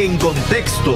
En contexto.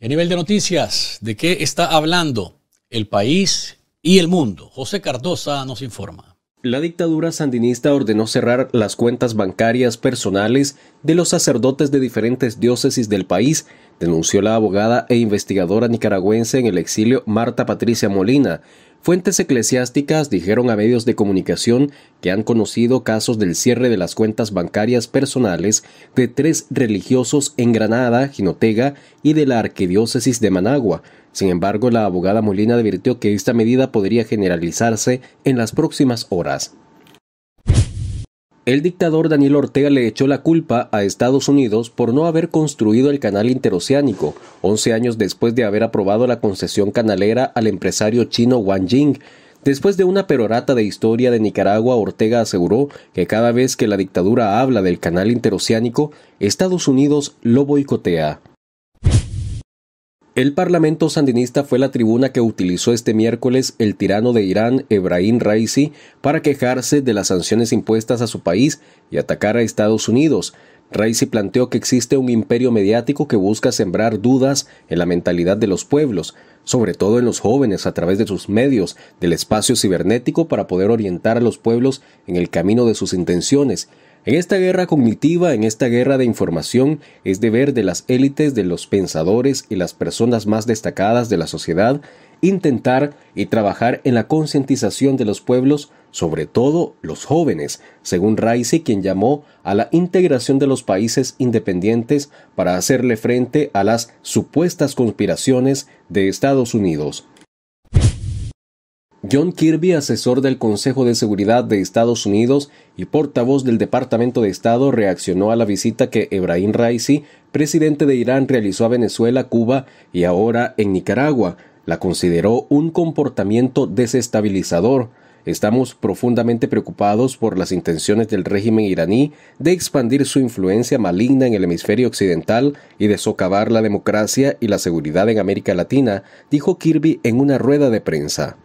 a nivel de noticias, ¿de qué está hablando el país y el mundo? José Cardosa nos informa. La dictadura sandinista ordenó cerrar las cuentas bancarias personales de los sacerdotes de diferentes diócesis del país, denunció la abogada e investigadora nicaragüense en el exilio Marta Patricia Molina, Fuentes eclesiásticas dijeron a medios de comunicación que han conocido casos del cierre de las cuentas bancarias personales de tres religiosos en Granada, Ginotega y de la Arquidiócesis de Managua. Sin embargo, la abogada Molina advirtió que esta medida podría generalizarse en las próximas horas. El dictador Daniel Ortega le echó la culpa a Estados Unidos por no haber construido el canal interoceánico, 11 años después de haber aprobado la concesión canalera al empresario chino Wang Jing. Después de una perorata de historia de Nicaragua, Ortega aseguró que cada vez que la dictadura habla del canal interoceánico, Estados Unidos lo boicotea. El Parlamento sandinista fue la tribuna que utilizó este miércoles el tirano de Irán, Ebrahim Raisi, para quejarse de las sanciones impuestas a su país y atacar a Estados Unidos. Raisi planteó que existe un imperio mediático que busca sembrar dudas en la mentalidad de los pueblos, sobre todo en los jóvenes a través de sus medios, del espacio cibernético para poder orientar a los pueblos en el camino de sus intenciones en esta guerra cognitiva, en esta guerra de información, es deber de las élites, de los pensadores y las personas más destacadas de la sociedad intentar y trabajar en la concientización de los pueblos, sobre todo los jóvenes, según Raisi, quien llamó a la integración de los países independientes para hacerle frente a las supuestas conspiraciones de Estados Unidos. John Kirby, asesor del Consejo de Seguridad de Estados Unidos y portavoz del Departamento de Estado, reaccionó a la visita que Ebrahim Raisi, presidente de Irán, realizó a Venezuela, Cuba y ahora en Nicaragua. La consideró un comportamiento desestabilizador. Estamos profundamente preocupados por las intenciones del régimen iraní de expandir su influencia maligna en el hemisferio occidental y de socavar la democracia y la seguridad en América Latina, dijo Kirby en una rueda de prensa.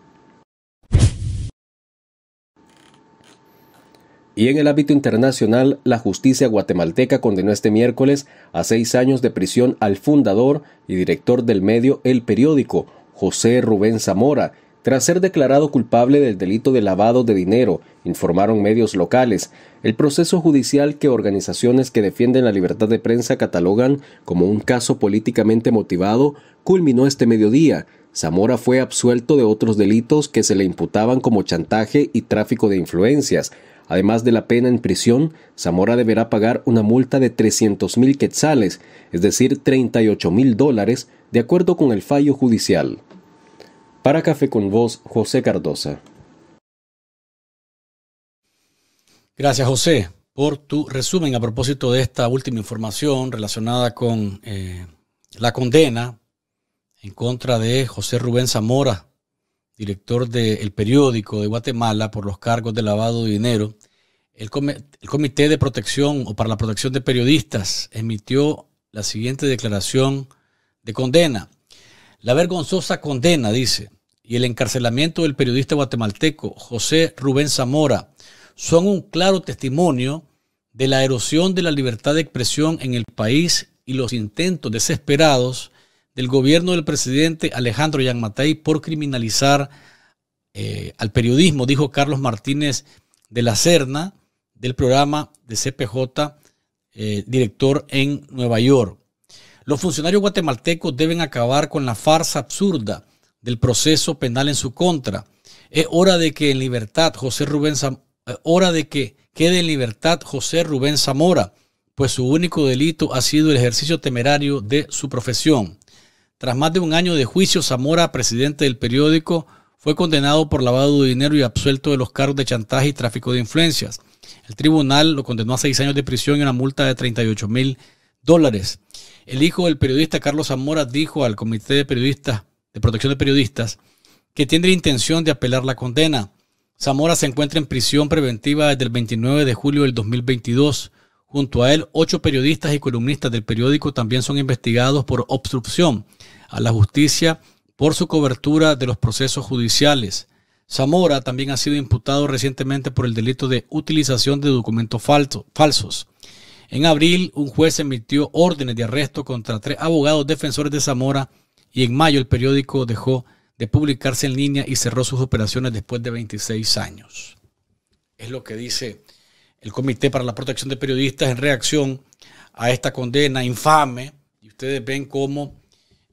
Y en el ámbito internacional, la justicia guatemalteca condenó este miércoles a seis años de prisión al fundador y director del medio El Periódico, José Rubén Zamora, tras ser declarado culpable del delito de lavado de dinero, informaron medios locales. El proceso judicial que organizaciones que defienden la libertad de prensa catalogan como un caso políticamente motivado culminó este mediodía. Zamora fue absuelto de otros delitos que se le imputaban como chantaje y tráfico de influencias, Además de la pena en prisión, Zamora deberá pagar una multa de 300 mil quetzales, es decir, 38 mil dólares, de acuerdo con el fallo judicial. Para Café con Voz, José Cardosa. Gracias, José, por tu resumen a propósito de esta última información relacionada con eh, la condena en contra de José Rubén Zamora, director del periódico de Guatemala por los cargos de lavado de dinero, el, el Comité de Protección o para la Protección de Periodistas emitió la siguiente declaración de condena. La vergonzosa condena, dice, y el encarcelamiento del periodista guatemalteco José Rubén Zamora son un claro testimonio de la erosión de la libertad de expresión en el país y los intentos desesperados del gobierno del presidente Alejandro Matei por criminalizar eh, al periodismo, dijo Carlos Martínez de la Serna, del programa de CPJ, eh, director en Nueva York. Los funcionarios guatemaltecos deben acabar con la farsa absurda del proceso penal en su contra. Es hora de que en libertad José Rubén eh, hora de que quede en libertad José Rubén Zamora, pues su único delito ha sido el ejercicio temerario de su profesión. Tras más de un año de juicio, Zamora, presidente del periódico, fue condenado por lavado de dinero y absuelto de los cargos de chantaje y tráfico de influencias. El tribunal lo condenó a seis años de prisión y una multa de 38 mil dólares. El hijo del periodista Carlos Zamora dijo al Comité de Periodistas de Protección de Periodistas que tiene la intención de apelar la condena. Zamora se encuentra en prisión preventiva desde el 29 de julio del 2022. Junto a él, ocho periodistas y columnistas del periódico también son investigados por obstrucción a la justicia por su cobertura de los procesos judiciales. Zamora también ha sido imputado recientemente por el delito de utilización de documentos falsos. En abril, un juez emitió órdenes de arresto contra tres abogados defensores de Zamora y en mayo el periódico dejó de publicarse en línea y cerró sus operaciones después de 26 años. Es lo que dice el Comité para la Protección de Periodistas en reacción a esta condena infame. Y ustedes ven cómo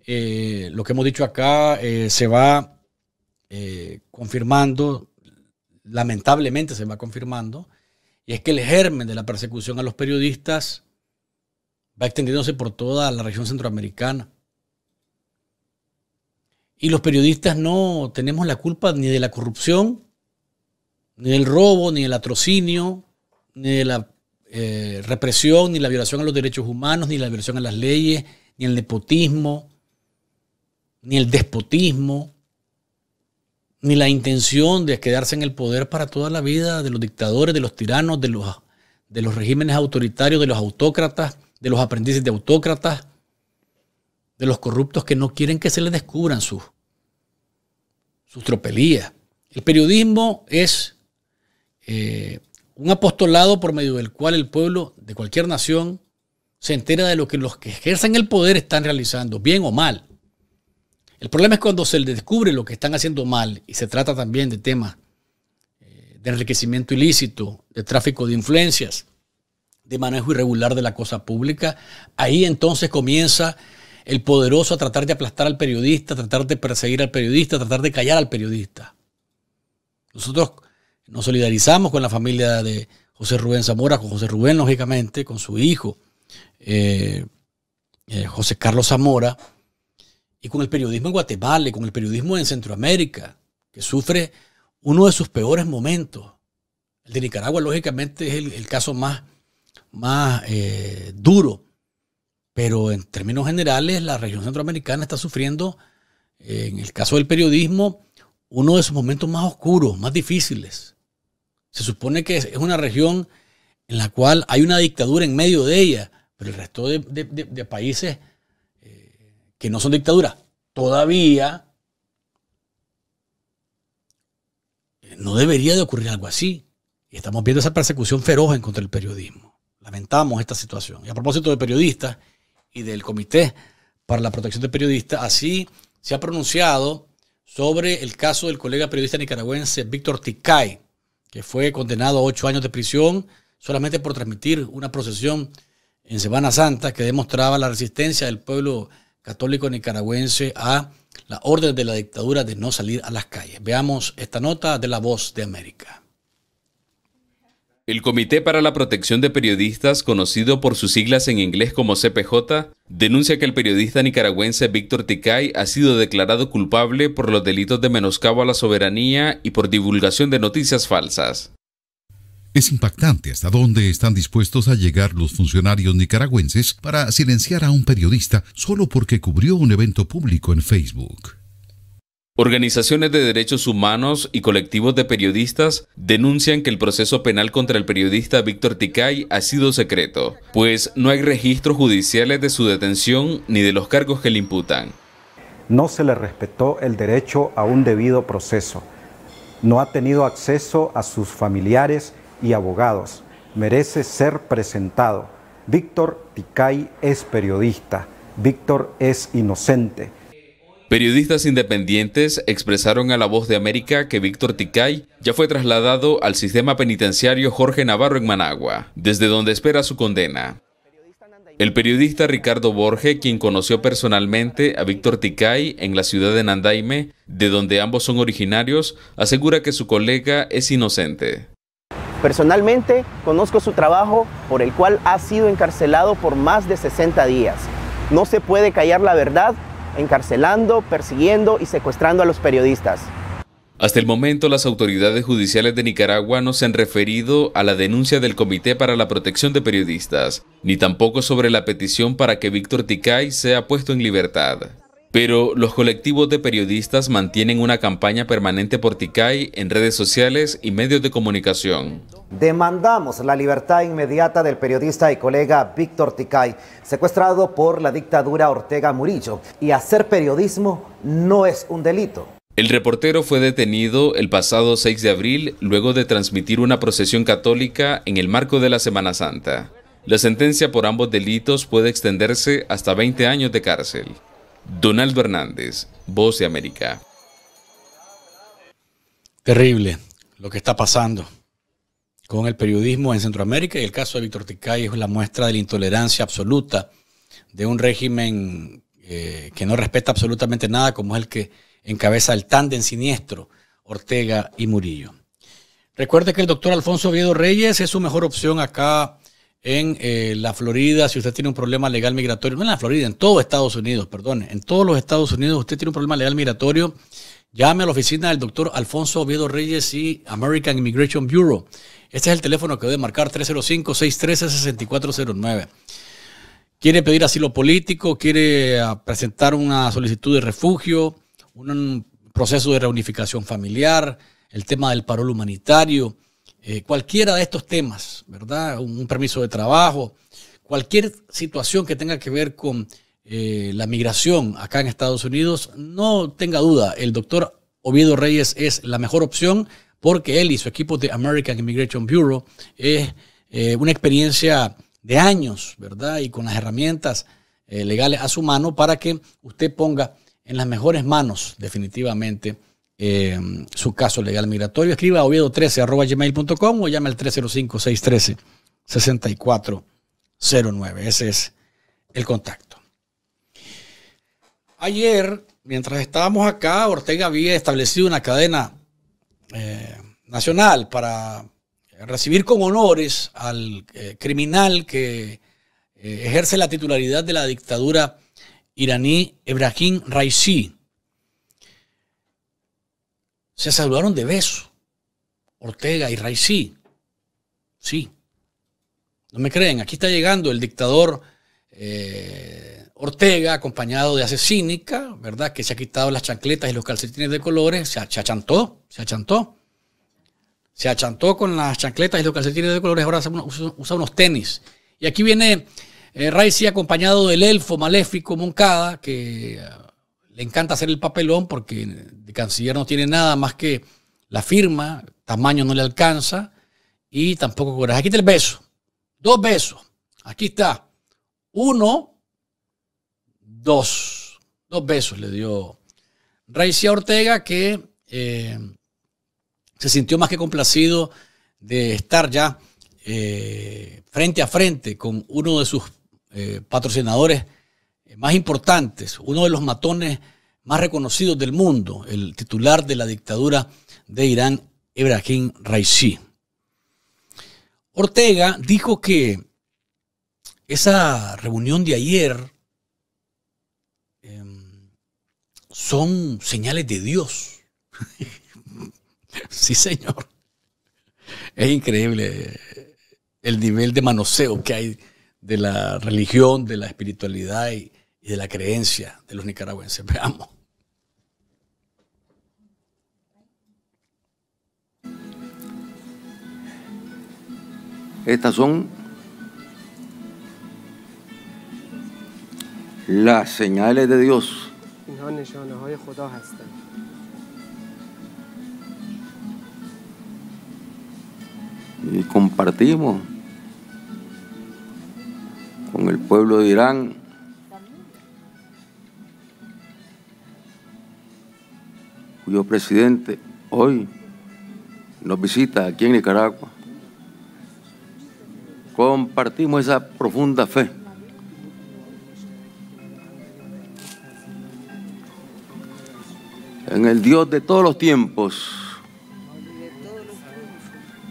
eh, lo que hemos dicho acá eh, se va eh, confirmando, lamentablemente se va confirmando, y es que el germen de la persecución a los periodistas va extendiéndose por toda la región centroamericana. Y los periodistas no tenemos la culpa ni de la corrupción, ni del robo, ni del atrocinio, ni de la eh, represión, ni la violación a los derechos humanos, ni la violación a las leyes, ni el nepotismo, ni el despotismo, ni la intención de quedarse en el poder para toda la vida de los dictadores, de los tiranos, de los, de los regímenes autoritarios, de los autócratas, de los aprendices de autócratas, de los corruptos que no quieren que se les descubran sus, sus tropelías. El periodismo es eh, un apostolado por medio del cual el pueblo de cualquier nación se entera de lo que los que ejercen el poder están realizando, bien o mal. El problema es cuando se descubre lo que están haciendo mal y se trata también de temas eh, de enriquecimiento ilícito, de tráfico de influencias, de manejo irregular de la cosa pública. Ahí entonces comienza el poderoso a tratar de aplastar al periodista, tratar de perseguir al periodista, tratar de callar al periodista. Nosotros nos solidarizamos con la familia de José Rubén Zamora, con José Rubén, lógicamente, con su hijo, eh, eh, José Carlos Zamora, y con el periodismo en Guatemala con el periodismo en Centroamérica, que sufre uno de sus peores momentos. El de Nicaragua, lógicamente, es el, caso más, más eh, duro, pero en términos generales, la región centroamericana está sufriendo, en el caso del periodismo, uno de sus momentos más oscuros, más difíciles. Se supone que es una región en la cual hay una dictadura en medio de ella, pero el resto de, países eh, que no son dictaduras todavía eh, no debería de ocurrir algo así. Y estamos viendo esa persecución feroz en contra del periodismo. Lamentamos esta situación. Y a propósito de periodistas y del Comité para la Protección de Periodistas, así se ha pronunciado sobre el caso del colega periodista nicaragüense Víctor Ticay, que fue condenado a ocho años de prisión solamente por transmitir una procesión en Semana Santa que demostraba la resistencia del pueblo católico nicaragüense a la orden de la dictadura de no salir a las calles. Veamos esta nota de La Voz de América. El Comité para la Protección de Periodistas, conocido por sus siglas en inglés como CPJ, denuncia que el periodista nicaragüense Víctor Ticay ha sido declarado culpable por los delitos de menoscabo a la soberanía y por divulgación de noticias falsas. Es impactante hasta dónde están dispuestos a llegar los funcionarios nicaragüenses para silenciar a un periodista solo porque cubrió un evento público en Facebook. Organizaciones de derechos humanos y colectivos de periodistas denuncian que el proceso penal contra el periodista Víctor Ticay ha sido secreto, pues no hay registros judiciales de su detención ni de los cargos que le imputan. No se le respetó el derecho a un debido proceso. No ha tenido acceso a sus familiares y abogados. Merece ser presentado. Víctor Ticay es periodista. Víctor es inocente Periodistas independientes expresaron a La Voz de América que Víctor Ticay ya fue trasladado al sistema penitenciario Jorge Navarro en Managua, desde donde espera su condena. El periodista Ricardo Borge, quien conoció personalmente a Víctor Ticay en la ciudad de Nandaime, de donde ambos son originarios, asegura que su colega es inocente. Personalmente conozco su trabajo por el cual ha sido encarcelado por más de 60 días. No se puede callar la verdad encarcelando, persiguiendo y secuestrando a los periodistas. Hasta el momento, las autoridades judiciales de Nicaragua no se han referido a la denuncia del Comité para la Protección de Periodistas, ni tampoco sobre la petición para que Víctor Ticay sea puesto en libertad. Pero los colectivos de periodistas mantienen una campaña permanente por Ticay en redes sociales y medios de comunicación. Demandamos la libertad inmediata del periodista y colega Víctor Ticay, secuestrado por la dictadura Ortega Murillo, y hacer periodismo no es un delito. El reportero fue detenido el pasado 6 de abril luego de transmitir una procesión católica en el marco de la Semana Santa. La sentencia por ambos delitos puede extenderse hasta 20 años de cárcel. Donaldo Hernández, Voz de América. Terrible lo que está pasando con el periodismo en Centroamérica y el caso de Víctor Ticay es la muestra de la intolerancia absoluta de un régimen eh, que no respeta absolutamente nada como es el que encabeza el tándem siniestro Ortega y Murillo. Recuerde que el doctor Alfonso Oviedo Reyes es su mejor opción acá en eh, la Florida, si usted tiene un problema legal migratorio, no en la Florida, en todo Estados Unidos, perdón, en todos los Estados Unidos usted tiene un problema legal migratorio, llame a la oficina del doctor Alfonso Oviedo Reyes y American Immigration Bureau. Este es el teléfono que debe marcar 305-613-6409. Quiere pedir asilo político, quiere ah, presentar una solicitud de refugio, un proceso de reunificación familiar, el tema del parol humanitario eh, cualquiera de estos temas, ¿verdad? Un, permiso de trabajo, cualquier situación que tenga que ver con eh, la migración acá en Estados Unidos, no tenga duda, el doctor Oviedo Reyes es la mejor opción porque él y su equipo de American Immigration Bureau es eh, una experiencia de años, ¿verdad? Y con las herramientas legales a su mano para que usted ponga en las mejores manos definitivamente Em, su caso legal migratorio, escriba a oviedo13 arroba gmail.com o llame al 305-613-6409. Ese es el contacto. Ayer, mientras estábamos acá, Ortega había establecido una cadena eh, nacional para recibir con honores al eh, criminal que eh, ejerce la titularidad de la dictadura iraní Ebrahim Raisi se saludaron de beso. Ortega y Raisí. Sí. No me creen, aquí está llegando el dictador eh, Ortega, acompañado de asesínica, ¿verdad? Que se ha quitado las chancletas y los calcetines de colores, se, achantó, se achantó. Se achantó con las chancletas y los calcetines de colores, ahora usa, usa unos tenis. Y aquí viene eh, acompañado del elfo maléfico Moncada, que encanta hacer el papelón porque de canciller no tiene nada más que la firma, tamaño no le alcanza y tampoco coraje. Aquí está el beso. Dos besos. Aquí está. Uno, dos. Dos besos le dio Raicia Ortega que eh, se sintió más que complacido de estar ya eh, frente a frente con uno de sus eh, patrocinadores eh, más importantes, uno de los matones más reconocidos del mundo, el titular de la dictadura de Irán, Ibrahim Raisi. Ortega dijo que esa reunión de ayer em, son señales de Dios. sí, señor. Es increíble eh, el nivel de manoseo que hay de la religión, de la espiritualidad y, de la creencia de los nicaragüenses. Veamos. Estas son las señales de Dios. Y compartimos con el pueblo de Irán Dios presidente hoy nos visita aquí en Nicaragua. Compartimos esa profunda fe. En el Dios de todos los tiempos.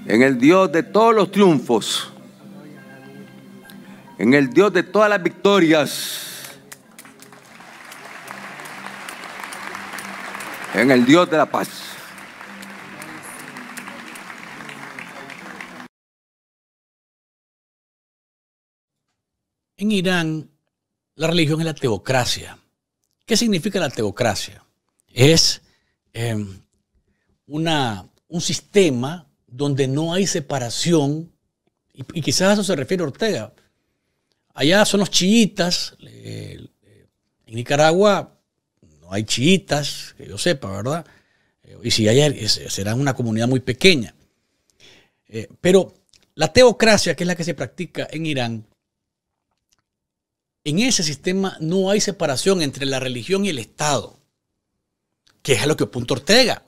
En el Dios de todos los triunfos. En el Dios de todas las victorias en el Dios de la paz. En Irán, la religión es la teocracia. ¿Qué significa la teocracia? Es em, una, un sistema donde no hay separación, y, quizás a eso se refiere Ortega. Allá son los chiitas, eh, en Nicaragua hay chiitas, que yo sepa, ¿verdad? Eh, y si hay, será una comunidad muy pequeña. Eh, pero la teocracia, que es la que se practica en Irán, en ese sistema no hay separación entre la religión y el Estado, que es a lo que apunta Ortega.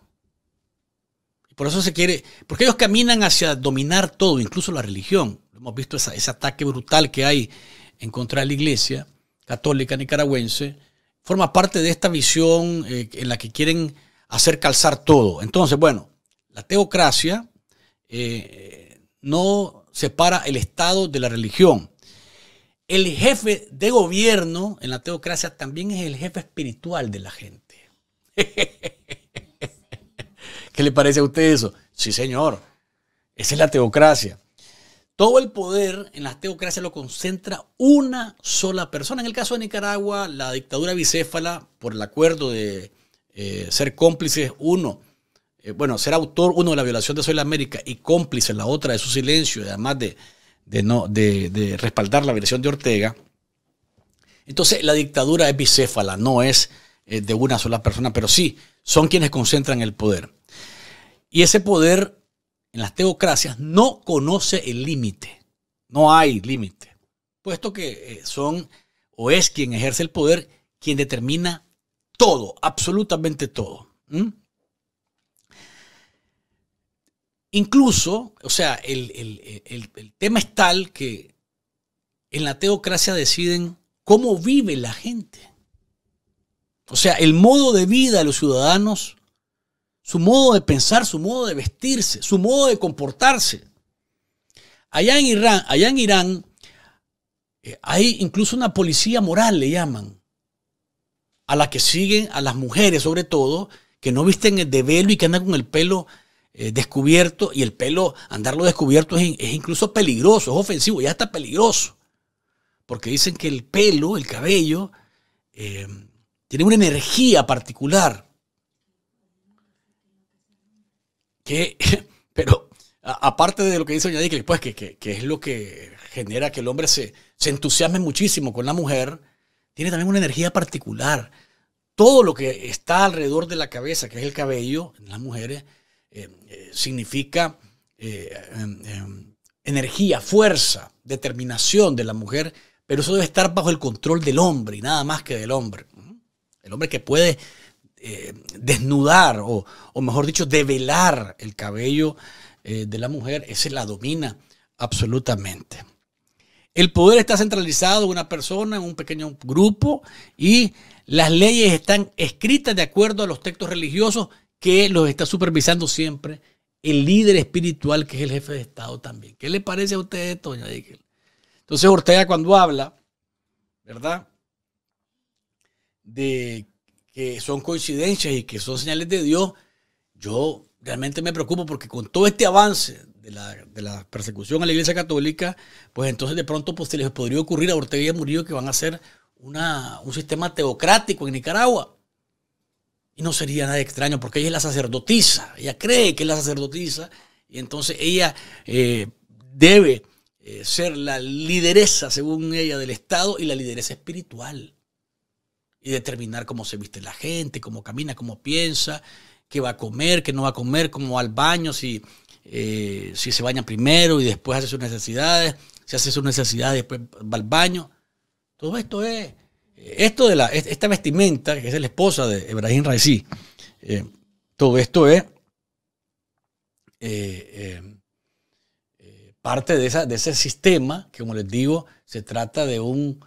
Y por eso se quiere, porque ellos caminan hacia dominar todo, incluso la religión. Hemos visto ese ataque brutal que hay en contra de la iglesia católica nicaragüense, forma parte de esta visión eh, en la que quieren hacer calzar todo. Entonces, bueno, la teocracia eh, no separa el Estado de la religión. El jefe de gobierno en la teocracia también es el jefe espiritual de la gente. ¿Qué le parece a usted eso? Sí, señor. Esa es la teocracia. Todo el poder en las teocracias lo concentra una sola persona. En el caso de Nicaragua, la dictadura bicéfala, por el acuerdo de eh, ser cómplices uno, eh, bueno, ser autor uno de la violación de Soy América y cómplice la otra de su silencio, además de, de, no, de, respaldar la violación de Ortega. Entonces, la dictadura es bicéfala, no es eh, de una sola persona, pero sí, son quienes concentran el poder. Y ese poder en las teocracias no conoce el límite. No hay límite. Puesto que eh, son o es quien ejerce el poder quien determina todo, absolutamente todo. Incluso, o sea, el, el tema es tal que en la teocracia deciden cómo vive la gente. O sea, el modo de vida de los ciudadanos su modo de pensar, su modo de vestirse, su modo de comportarse. Allá en Irán, allá en Irán eh, hay incluso una policía moral, le llaman, a la que siguen a las mujeres sobre todo, que no visten de velo y que andan con el pelo eh, descubierto, y el pelo, andarlo descubierto es, incluso peligroso, es ofensivo, ya está peligroso, porque dicen que el pelo, el cabello, eh, tiene una energía particular pero aparte de lo que dice Doña pues que, es lo que genera que el hombre se, entusiasme muchísimo con la mujer, tiene también una energía particular. Todo lo que está alrededor de la cabeza, que es el cabello, en las mujeres, eh, eh, significa eh, em, em, energía, fuerza, determinación de la mujer, pero eso debe estar bajo el control del hombre y nada más que del hombre. El hombre que puede eh, desnudar o, mejor dicho, develar el cabello eh, de la mujer, ese la domina absolutamente. El poder está centralizado en una persona, en un pequeño grupo, y las leyes están escritas de acuerdo a los textos religiosos que los está supervisando siempre el líder espiritual, que es el jefe de Estado también. ¿Qué le parece a usted esto, doña Entonces Ortega cuando habla, ¿verdad? De que son coincidencias y que son señales de Dios, yo realmente me preocupo porque con todo este avance de la, persecución a la Iglesia Católica, pues entonces de pronto pues, se les podría ocurrir a Ortega y a Murillo que van a ser un sistema teocrático en Nicaragua. Y no sería nada extraño porque ella es la sacerdotisa, ella cree que es la sacerdotisa y entonces ella eh, debe eh, ser la lideresa, según ella, del Estado y la lideresa espiritual y determinar cómo se viste la gente, cómo camina, cómo piensa, qué va a comer, qué no va a comer, cómo va al baño, si, eh, si se baña primero y después hace sus necesidades, si hace sus necesidades y después va al baño. Todo esto es, eh, esto de la, esta vestimenta, que es la esposa de Ebrahim Raisi, eh, todo esto es parte de, esa, de ese sistema que, como les digo, se trata de un,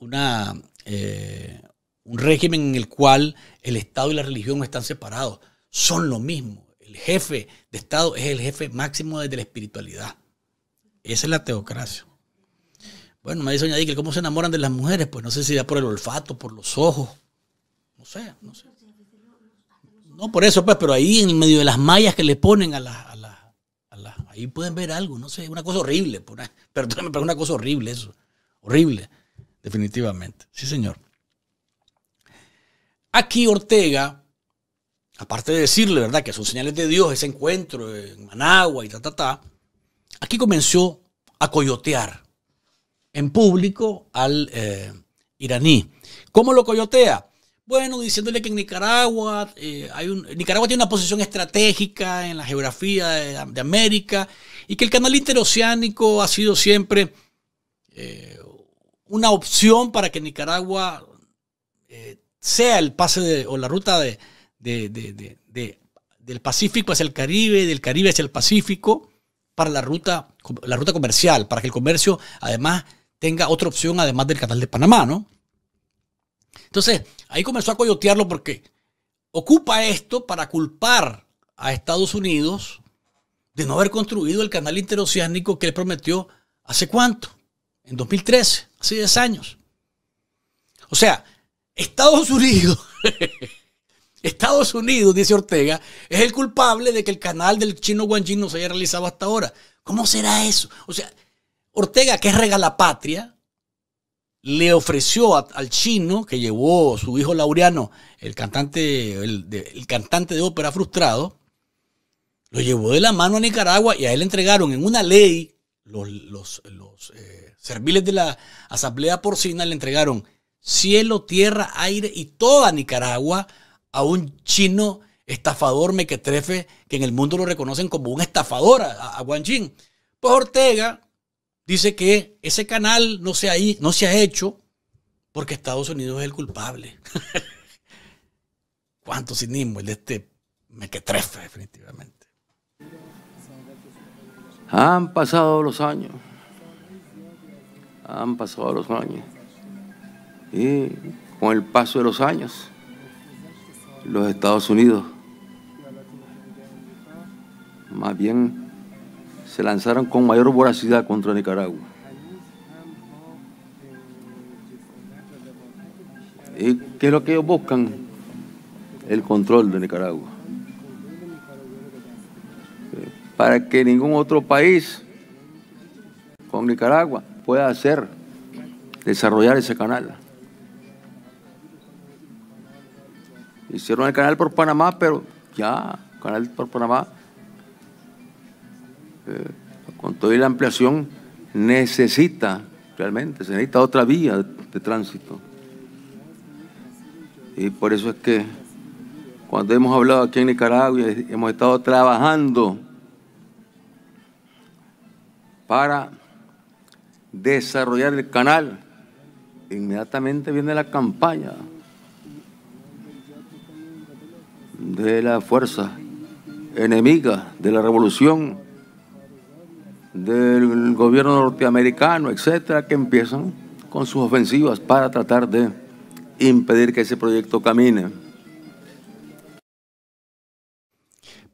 una eh, un régimen en el cual el Estado y la religión están separados. Son lo mismo. El jefe de Estado es el jefe máximo desde la espiritualidad. Esa es la teocracia. Bueno, me dice Doña que ¿cómo se enamoran de las mujeres? Pues no sé si da por el olfato, por los ojos. No sé, no sé. No por eso, pues, pero ahí en medio de las mallas que le ponen a las... A ahí pueden ver algo, no sé, una cosa horrible. perdóname, pero una cosa horrible eso. Horrible definitivamente. Sí, señor. Aquí Ortega, aparte de decirle, ¿verdad?, que son señales de Dios ese encuentro en Managua y ta, aquí comenzó a coyotear en público al eh, iraní. ¿Cómo lo coyotea? Bueno, diciéndole que en Nicaragua, eh, hay un, Nicaragua tiene una posición estratégica en la geografía de, América y que el canal interoceánico ha sido siempre eh, una opción para que Nicaragua eh, sea el pase o la ruta del Pacífico hacia el Caribe, del Caribe hacia el Pacífico, para la ruta, la ruta comercial, para que el comercio además tenga otra opción además del canal de Panamá, ¿no? Entonces, ahí comenzó a coyotearlo porque ocupa esto para culpar a Estados Unidos de no haber construido el canal interoceánico que él prometió hace cuánto en 2013, hace 10 años. O sea, Estados Unidos, Estados Unidos, dice Ortega, es el culpable de que el canal del chino guanjin no se haya realizado hasta ahora. ¿Cómo será eso? O sea, Ortega, que es regalapatria, le ofreció al chino que llevó su hijo Laureano, el cantante, el, de, cantante de ópera frustrado, lo llevó de la mano a Nicaragua y a él le entregaron en una ley los, los, eh, Serviles de la Asamblea Porcina le entregaron cielo, tierra, aire y toda Nicaragua a un chino estafador mequetrefe que en el mundo lo reconocen como un estafador a, Pues Ortega dice que ese canal no se ha, no se ha hecho porque Estados Unidos es el culpable. Cuánto cinismo el de este mequetrefe, definitivamente. Han pasado los años. Han pasado los años. Y con el paso de los años, los Estados Unidos más bien se lanzaron con mayor voracidad contra Nicaragua. ¿Y qué es lo que ellos buscan? El control de Nicaragua. Para que ningún otro país con Nicaragua pueda hacer, desarrollar ese canal. Hicieron el canal por Panamá, pero ya, canal por Panamá, eh, con toda la ampliación, necesita realmente, se necesita otra vía de tránsito. Y por eso es que cuando hemos hablado aquí en Nicaragua, hemos estado trabajando para desarrollar el canal. Inmediatamente viene la campaña de la fuerza enemiga de la revolución, del gobierno norteamericano, etcétera, que empiezan con sus ofensivas para tratar de impedir que ese proyecto camine.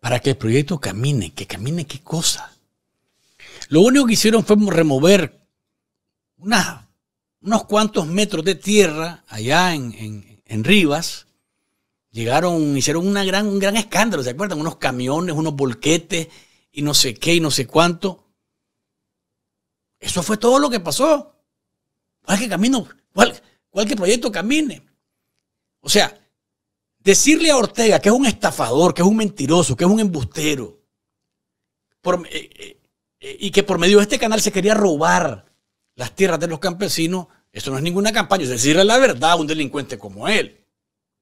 Para que el proyecto camine, que camine qué cosa. Lo único que hicieron fue remover unos cuantos metros de tierra allá en, en, Rivas, llegaron, hicieron gran, un gran escándalo, ¿se acuerdan? Unos camiones, unos bolquetes y no sé qué y no sé cuánto. Eso fue todo lo que pasó. cualquier que camino? proyecto camine? O sea, decirle a Ortega que es un estafador, que es un mentiroso, que es un embustero, eh, eh, eh, y que por medio de este canal se quería robar las tierras de los campesinos, eso no es ninguna campaña. Es decirle la verdad a un delincuente como él.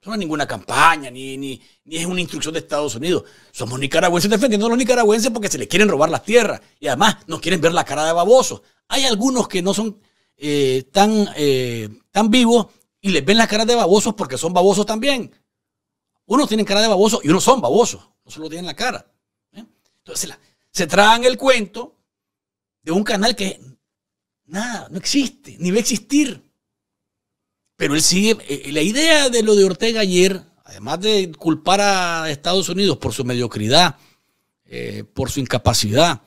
Eso no es ninguna campaña, ni, ni, es una instrucción de Estados Unidos. Somos nicaragüenses defendiendo a los nicaragüenses porque se les quieren robar las tierras. Y además nos quieren ver la cara de babosos. Hay algunos que no son eh, tan, eh, tan vivos y les ven la cara de babosos porque son babosos también. Unos tienen cara de baboso y unos son babosos. No solo tienen la cara. ¿eh? Entonces se, la, traen el cuento de un canal que Nada, no existe, ni va a existir. Pero él sigue, eh, eh, la idea de lo de Ortega ayer, además de culpar a Estados Unidos por su mediocridad, eh, por su incapacidad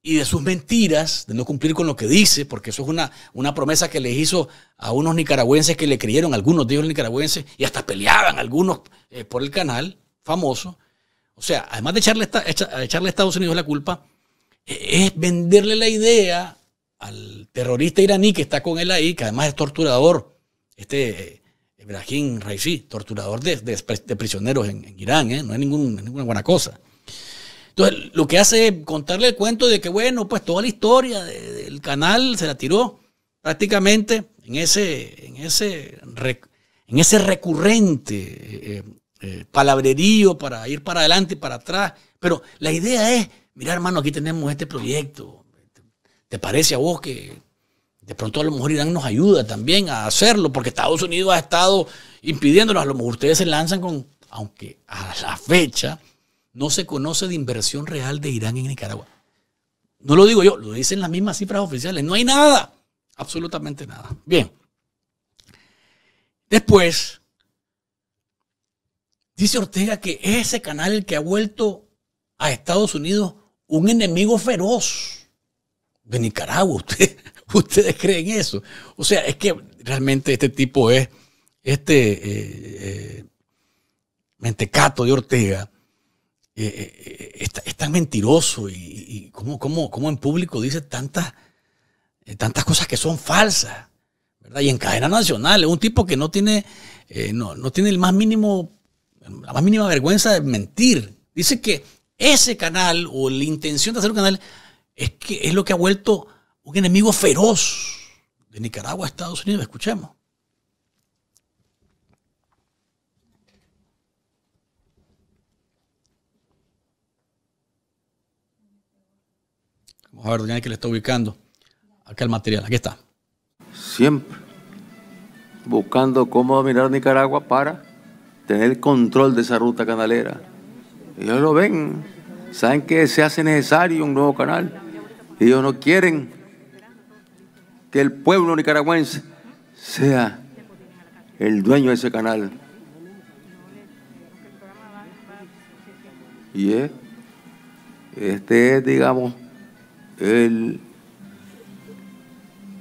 y de sus mentiras, de no cumplir con lo que dice, porque eso es una, una promesa que le hizo a unos nicaragüenses que le creyeron, algunos de nicaragüenses, y hasta peleaban algunos por el canal famoso. O sea, además de echarle, echarle a Estados Unidos la culpa, es venderle la idea al terrorista iraní que está con él ahí, que además es torturador, este eh, Ibrahim Raisi, torturador de, prisioneros en, Irán, ¿eh? no es ninguna buena cosa. Entonces, lo que hace es contarle el cuento de que, bueno, pues toda la historia del canal se la tiró prácticamente en ese, en ese, en ese recurrente eh, palabrerío para ir para adelante y para atrás. Pero la idea es, mira hermano, aquí tenemos este proyecto, ¿Te parece a vos que de pronto a lo mejor Irán nos ayuda también a hacerlo? Porque Estados Unidos ha estado impidiéndonos. A lo mejor ustedes se lanzan con, aunque a la fecha no se conoce de inversión real de Irán en Nicaragua. No lo digo yo, lo dicen las mismas cifras oficiales. No hay nada, absolutamente nada. Bien. Después, dice Ortega que ese canal que ha vuelto a Estados Unidos un enemigo feroz de Nicaragua. ¿Ustedes creen eso? O sea, es que realmente este tipo es, este eh, eh, mentecato de Ortega, eh, es, tan mentiroso y, como cómo, cómo, en público dice tantas, tantas cosas que son falsas. ¿verdad? Y en cadena nacional, es un tipo que no tiene, no, no tiene el más mínimo, la más mínima vergüenza de mentir. Dice que ese canal o la intención de hacer un canal es que es lo que ha vuelto un enemigo feroz de Nicaragua a Estados Unidos. Escuchemos. Vamos a ver, doña, que le está ubicando acá el material. Aquí está. Siempre buscando cómo dominar Nicaragua para tener control de esa ruta canalera. Ellos lo ven, saben que se hace necesario un nuevo canal ellos no quieren que el pueblo nicaragüense sea el dueño de ese canal. Y este es, digamos, el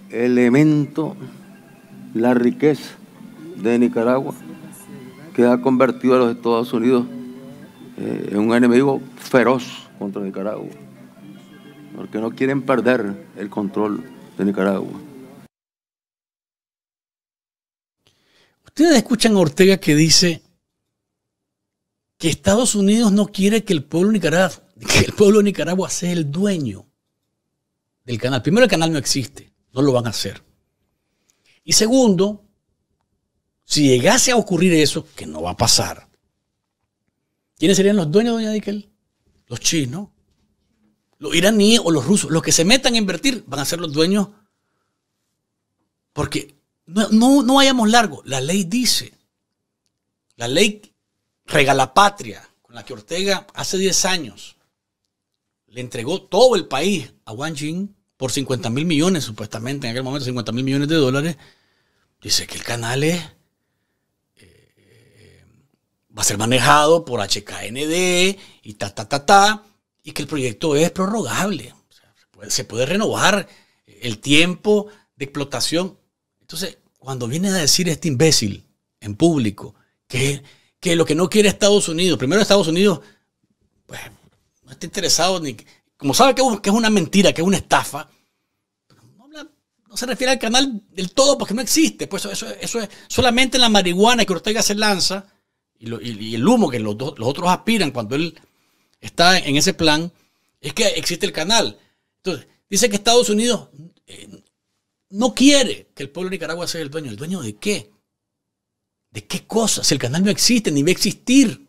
elemento, la riqueza de Nicaragua que ha convertido a los Estados Unidos eh, en un enemigo feroz contra Nicaragua porque no quieren perder el control de Nicaragua. Ustedes escuchan a Ortega que dice que Estados Unidos no quiere que el pueblo, el pueblo de Nicaragua sea el dueño del canal. Primero, el canal no existe, no lo van a hacer. Y segundo, si llegase a ocurrir eso, que no va a pasar, ¿quiénes serían los dueños, doña Díquel? Los chinos. Los iraníes o los rusos, los que se metan a invertir, van a ser los dueños. Porque no, no, vayamos largo. La ley dice, la ley regala patria, con la que Ortega hace 10 años le entregó todo el país a Wang Jing por 50 mil millones, supuestamente, en aquel momento 50 mil millones de dólares. Dice que el canal eh, eh, va a ser manejado por HKND y ta, ta, ta, ta y que el proyecto es prorrogable. se, puede, renovar el tiempo de explotación. Entonces, cuando viene a decir este imbécil en público que, que lo que no quiere Estados Unidos, primero Estados Unidos, pues no está interesado ni. Como sabe que, es una mentira, que es una estafa, no, se refiere al canal del todo porque no existe. Pues eso, eso, es solamente la marihuana que Ortega se lanza y, el humo que los otros aspiran cuando él está en ese plan, es que existe el canal. Entonces, dice que Estados Unidos eh, no quiere que el pueblo de Nicaragua sea el dueño. ¿El dueño de qué? ¿De qué cosas? El canal no existe, ni va a existir.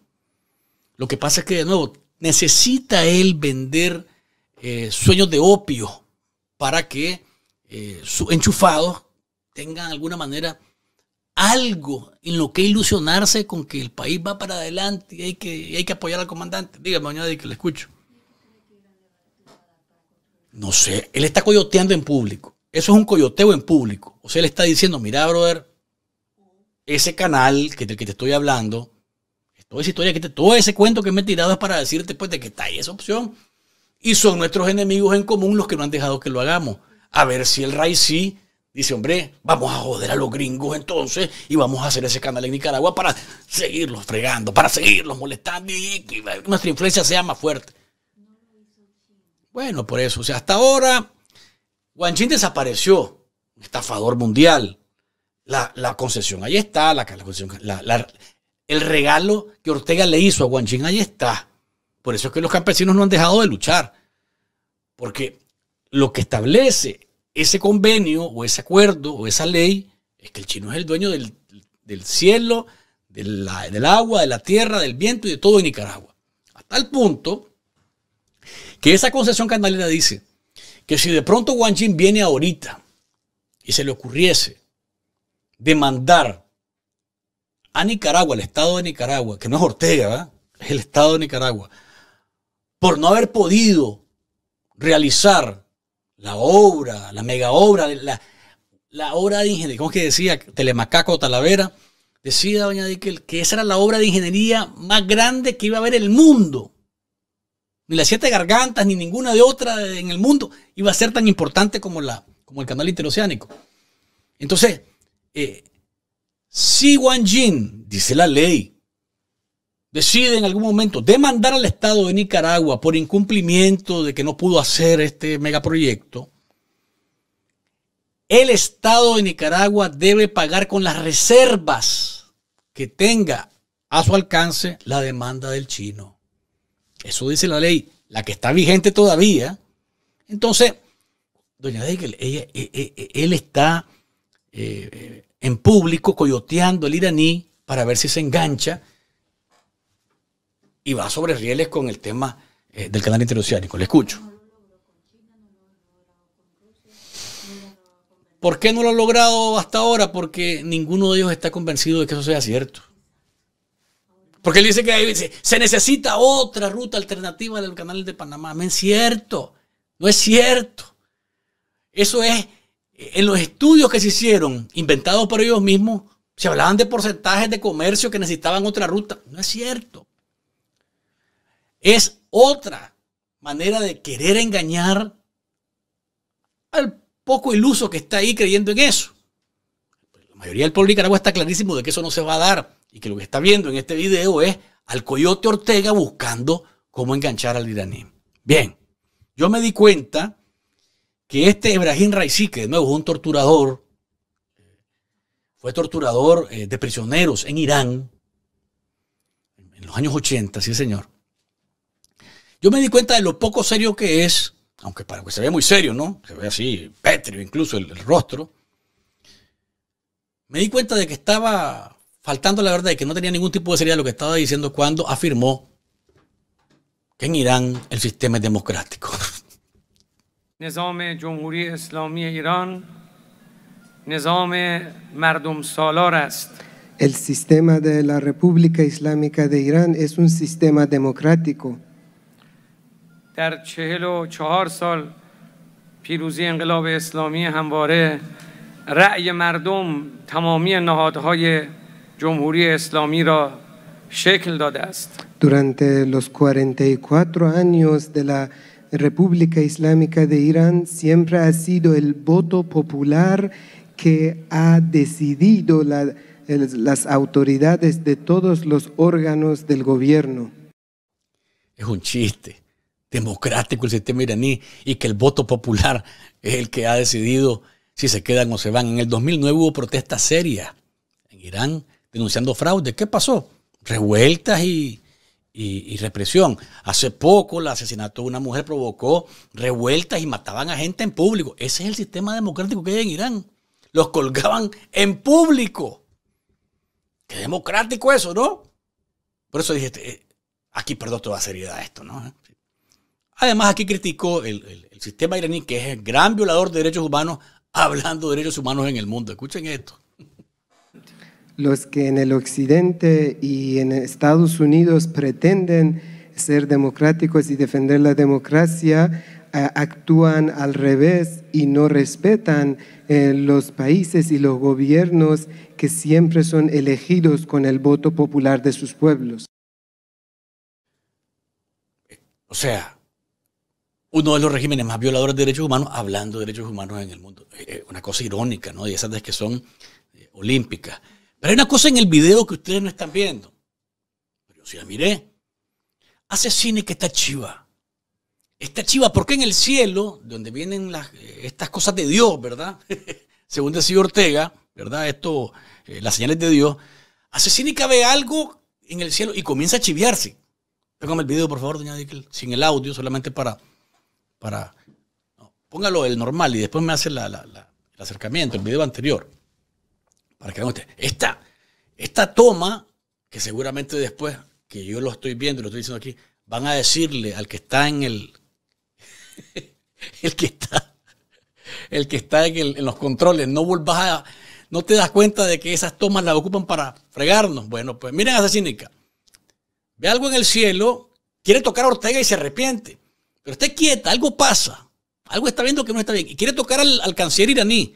Lo que pasa es que, de nuevo, necesita él vender eh, sueños de opio para que eh, sus enchufados tengan alguna manera algo en lo que ilusionarse con que el país va para adelante y hay que, hay que apoyar al comandante. Dígame, mañana que le escucho. No sé, él está coyoteando en público. Eso es un coyoteo en público. O sea, él está diciendo, mira, brother, ese canal que, del que te estoy hablando, toda esa historia que te, todo ese cuento que me he tirado es para decirte pues de que está ahí esa opción. Y son nuestros enemigos en común los que no han dejado que lo hagamos. A ver si el rey sí Dice, hombre, vamos a joder a los gringos entonces y vamos a hacer ese canal en Nicaragua para seguirlos fregando, para seguirlos molestando y que nuestra influencia sea más fuerte. Bueno, por eso, o sea, hasta ahora, Guanchín desapareció, un estafador mundial. La, concesión, ahí está, la, el regalo que Ortega le hizo a Guanchín, ahí está. Por eso es que los campesinos no han dejado de luchar, porque lo que establece ese convenio o ese acuerdo o esa ley es que el chino es el dueño del, cielo, del, agua, de la tierra, del viento y de todo en Nicaragua. Hasta el punto que esa concesión canalera dice que si de pronto Wang Jin viene ahorita y se le ocurriese demandar a Nicaragua, al Estado de Nicaragua, que no es Ortega, es el Estado de Nicaragua, por no haber podido realizar la obra, la mega obra, la, la obra de ingeniería, ¿cómo que decía Telemacaco Talavera? Decía doña Dickel que esa era la obra de ingeniería más grande que iba a haber el mundo. Ni las siete gargantas, ni ninguna de otra en el mundo iba a ser tan importante como, la, como el canal interoceánico. Entonces, si eh, Wang Jin, dice la ley, decide en algún momento demandar al Estado de Nicaragua por incumplimiento de que no pudo hacer este megaproyecto, el Estado de Nicaragua debe pagar con las reservas que tenga a su alcance la demanda del chino. Eso dice la ley, la que está vigente todavía. Entonces, doña Deigel, ella, e, e, e, él, está eh, en público coyoteando al iraní para ver si se engancha y va sobre rieles con el tema eh, del canal interoceánico. Le escucho. ¿Por qué no lo ha logrado hasta ahora? Porque ninguno de ellos está convencido de que eso sea cierto. Porque él dice que dice, se necesita otra ruta alternativa del canal de Panamá. No es cierto. No es cierto. Eso es, en los estudios que se hicieron, inventados por ellos mismos, se hablaban de porcentajes de comercio que necesitaban otra ruta. No es cierto. Es otra manera de querer engañar al poco iluso que está ahí creyendo en eso. Pues, la mayoría del público está clarísimo de que eso no se va a dar y que lo que está viendo en este video es al coyote Ortega buscando cómo enganchar al iraní. Bien, yo me di cuenta que este Ibrahim Raisi, que de nuevo es un torturador, eh, fue torturador eh, de prisioneros en Irán en los años 80, sí señor. Yo me di cuenta de lo poco serio que es, aunque para que se vea muy serio, ¿no? Se ve así, pétreo incluso el, rostro. Me di cuenta de que estaba faltando la verdad y que no tenía ningún tipo de seriedad lo que estaba diciendo cuando afirmó que en Irán el sistema es democrático. El sistema de la República Islámica de Irán es un sistema democrático. در چهل و چهار سال پیروزی انقلاب اسلامی همواره رأی مردم تمامی نهادهای جمهوری اسلامی را شکل داده است. Durante los 44 años de la República Islámica de Irán siempre ha sido el voto popular que ha decidido la, el, las autoridades de todos los órganos del gobierno. Es un chiste. democrático el sistema iraní y que el voto popular es el que ha decidido si se quedan o se van. En el 2009 hubo protestas serias en Irán denunciando fraude. ¿Qué pasó? Revueltas y, represión. Hace poco el asesinato de una mujer provocó revueltas y mataban a gente en público. Ese es el sistema democrático que hay en Irán. Los colgaban en público. Qué democrático eso, ¿no? Por eso dije, este, eh, aquí perdón toda seriedad esto, ¿no? Además, aquí criticó el, sistema iraní, que es el gran violador de derechos humanos, hablando de derechos humanos en el mundo. Escuchen esto. Los que en el Occidente y en Estados Unidos pretenden ser democráticos y defender la democracia eh, actúan al revés y no respetan eh, los países y los gobiernos que siempre son elegidos con el voto popular de sus pueblos. O sea, uno de los regímenes más violadores de derechos humanos hablando de derechos humanos en el mundo. Eh, una cosa irónica, ¿no? Y esas que son eh, olímpicas. Pero hay una cosa en el video que ustedes no están viendo. Pero yo sí la miré. cine que está chiva. Está chiva porque en el cielo, donde vienen las, eh, estas cosas de Dios, ¿verdad? Según decía Ortega, ¿verdad? Esto, las señales de Dios. Hace que ve algo en el cielo y comienza a chiviarse. Pégame el video, por favor, doña Dickel, sin el audio, solamente para para... póngalo el normal y después me hace el acercamiento, el video anterior. Para que vean ustedes. Esta, esta toma, que seguramente después que yo lo estoy viendo y lo estoy diciendo aquí, van a decirle al que está en el... el que está... El que está en, los controles, no no te das cuenta de que esas tomas las ocupan para fregarnos. Bueno, pues miren a esa cínica. Ve algo en el cielo, quiere tocar a Ortega y se arrepiente. Pero esté quieta, algo pasa. Algo está viendo que no está bien. Y quiere tocar al, al canciller iraní.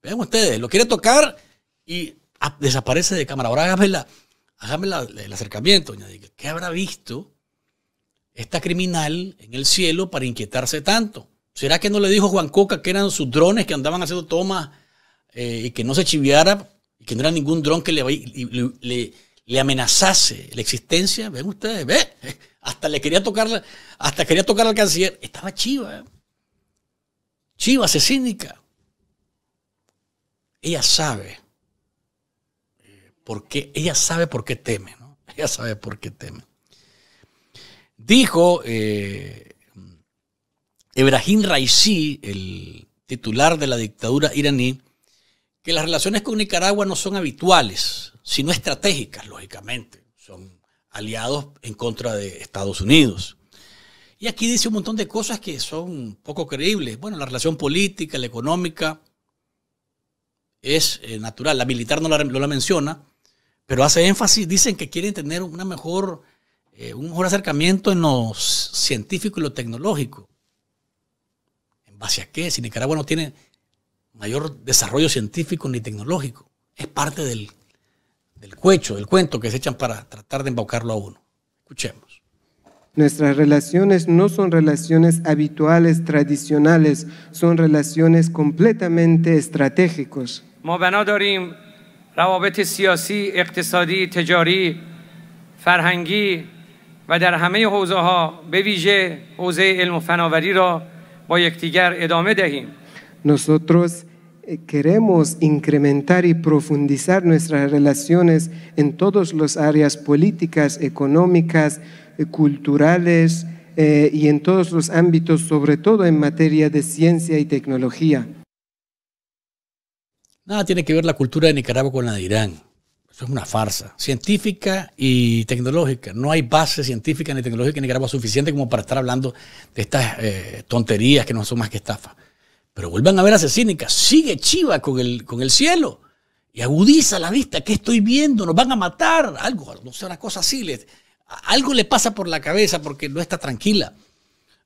Vean ustedes, lo quiere tocar y ah, desaparece de cámara. Ahora hágame, hágame el acercamiento, ¿Qué habrá visto esta criminal en el cielo para inquietarse tanto? ¿Será que no le dijo Juan Coca que eran sus drones que andaban haciendo tomas eh, y que no se chiviara y que no era ningún dron que le, le amenazase la existencia, ven ustedes, ve, hasta le quería tocar, hasta quería tocar al canciller, estaba Chiva. ¿eh? Chiva asesínica. Ella sabe eh, por qué, ella sabe por qué teme, ¿no? Ella sabe por qué teme. Dijo eh, Ebrahim Raisi, el titular de la dictadura iraní, que las relaciones con Nicaragua no son habituales, sino estratégicas, lógicamente. Son aliados en contra de Estados Unidos. Y aquí dice un montón de cosas que son poco creíbles. Bueno, la relación política, la económica, es eh, natural. La militar no la, menciona, pero hace énfasis, dicen que quieren tener una mejor, eh, un mejor acercamiento en lo científico y lo tecnológico. ¿En base a qué? Si Nicaragua no tiene mayor desarrollo científico ni tecnológico. Es parte del el cuecho, el cuento que se echan para tratar de embaucarlo a uno. Escuchemos. Nuestras relaciones no son relaciones habituales, tradicionales, son relaciones completamente estratégicos. Nosotros eh, queremos incrementar y profundizar nuestras relaciones en todas las áreas políticas, económicas, eh, culturales eh, y en todos los ámbitos, sobre todo en materia de ciencia y tecnología. Nada tiene que ver la cultura de Nicaragua con la de Irán. Eso es una farsa científica y tecnológica. No hay base científica ni tecnológica en Nicaragua suficiente como para estar hablando de estas tonterías que no son más que estafa. Pero vuelvan a ver a cínica Sigue Chiva con el, con el cielo. Y agudiza la vista. ¿Qué estoy viendo? Nos van a matar. Algo, no sé, una cosa así. algo le pasa por la cabeza porque no está tranquila.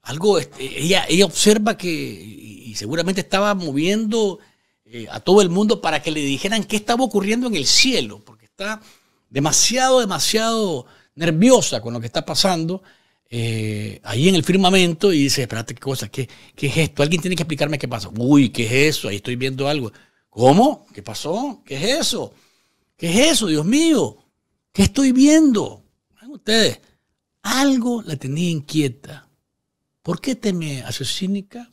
Algo, este, ella, ella observa que, y, seguramente estaba moviendo eh, a todo el mundo para que le dijeran qué estaba ocurriendo en el cielo, porque está demasiado, demasiado nerviosa con lo que está pasando eh, ahí en el firmamento y dice, espérate, ¿qué cosa? ¿Qué, ¿Qué es esto? Alguien tiene que explicarme qué pasa. Uy, ¿qué es eso? Ahí estoy viendo algo. ¿Cómo? ¿Qué pasó? ¿Qué es eso? ¿Qué es eso, Dios mío? ¿Qué estoy viendo? Ustedes, algo la tenía inquieta. ¿Por qué teme me cínica?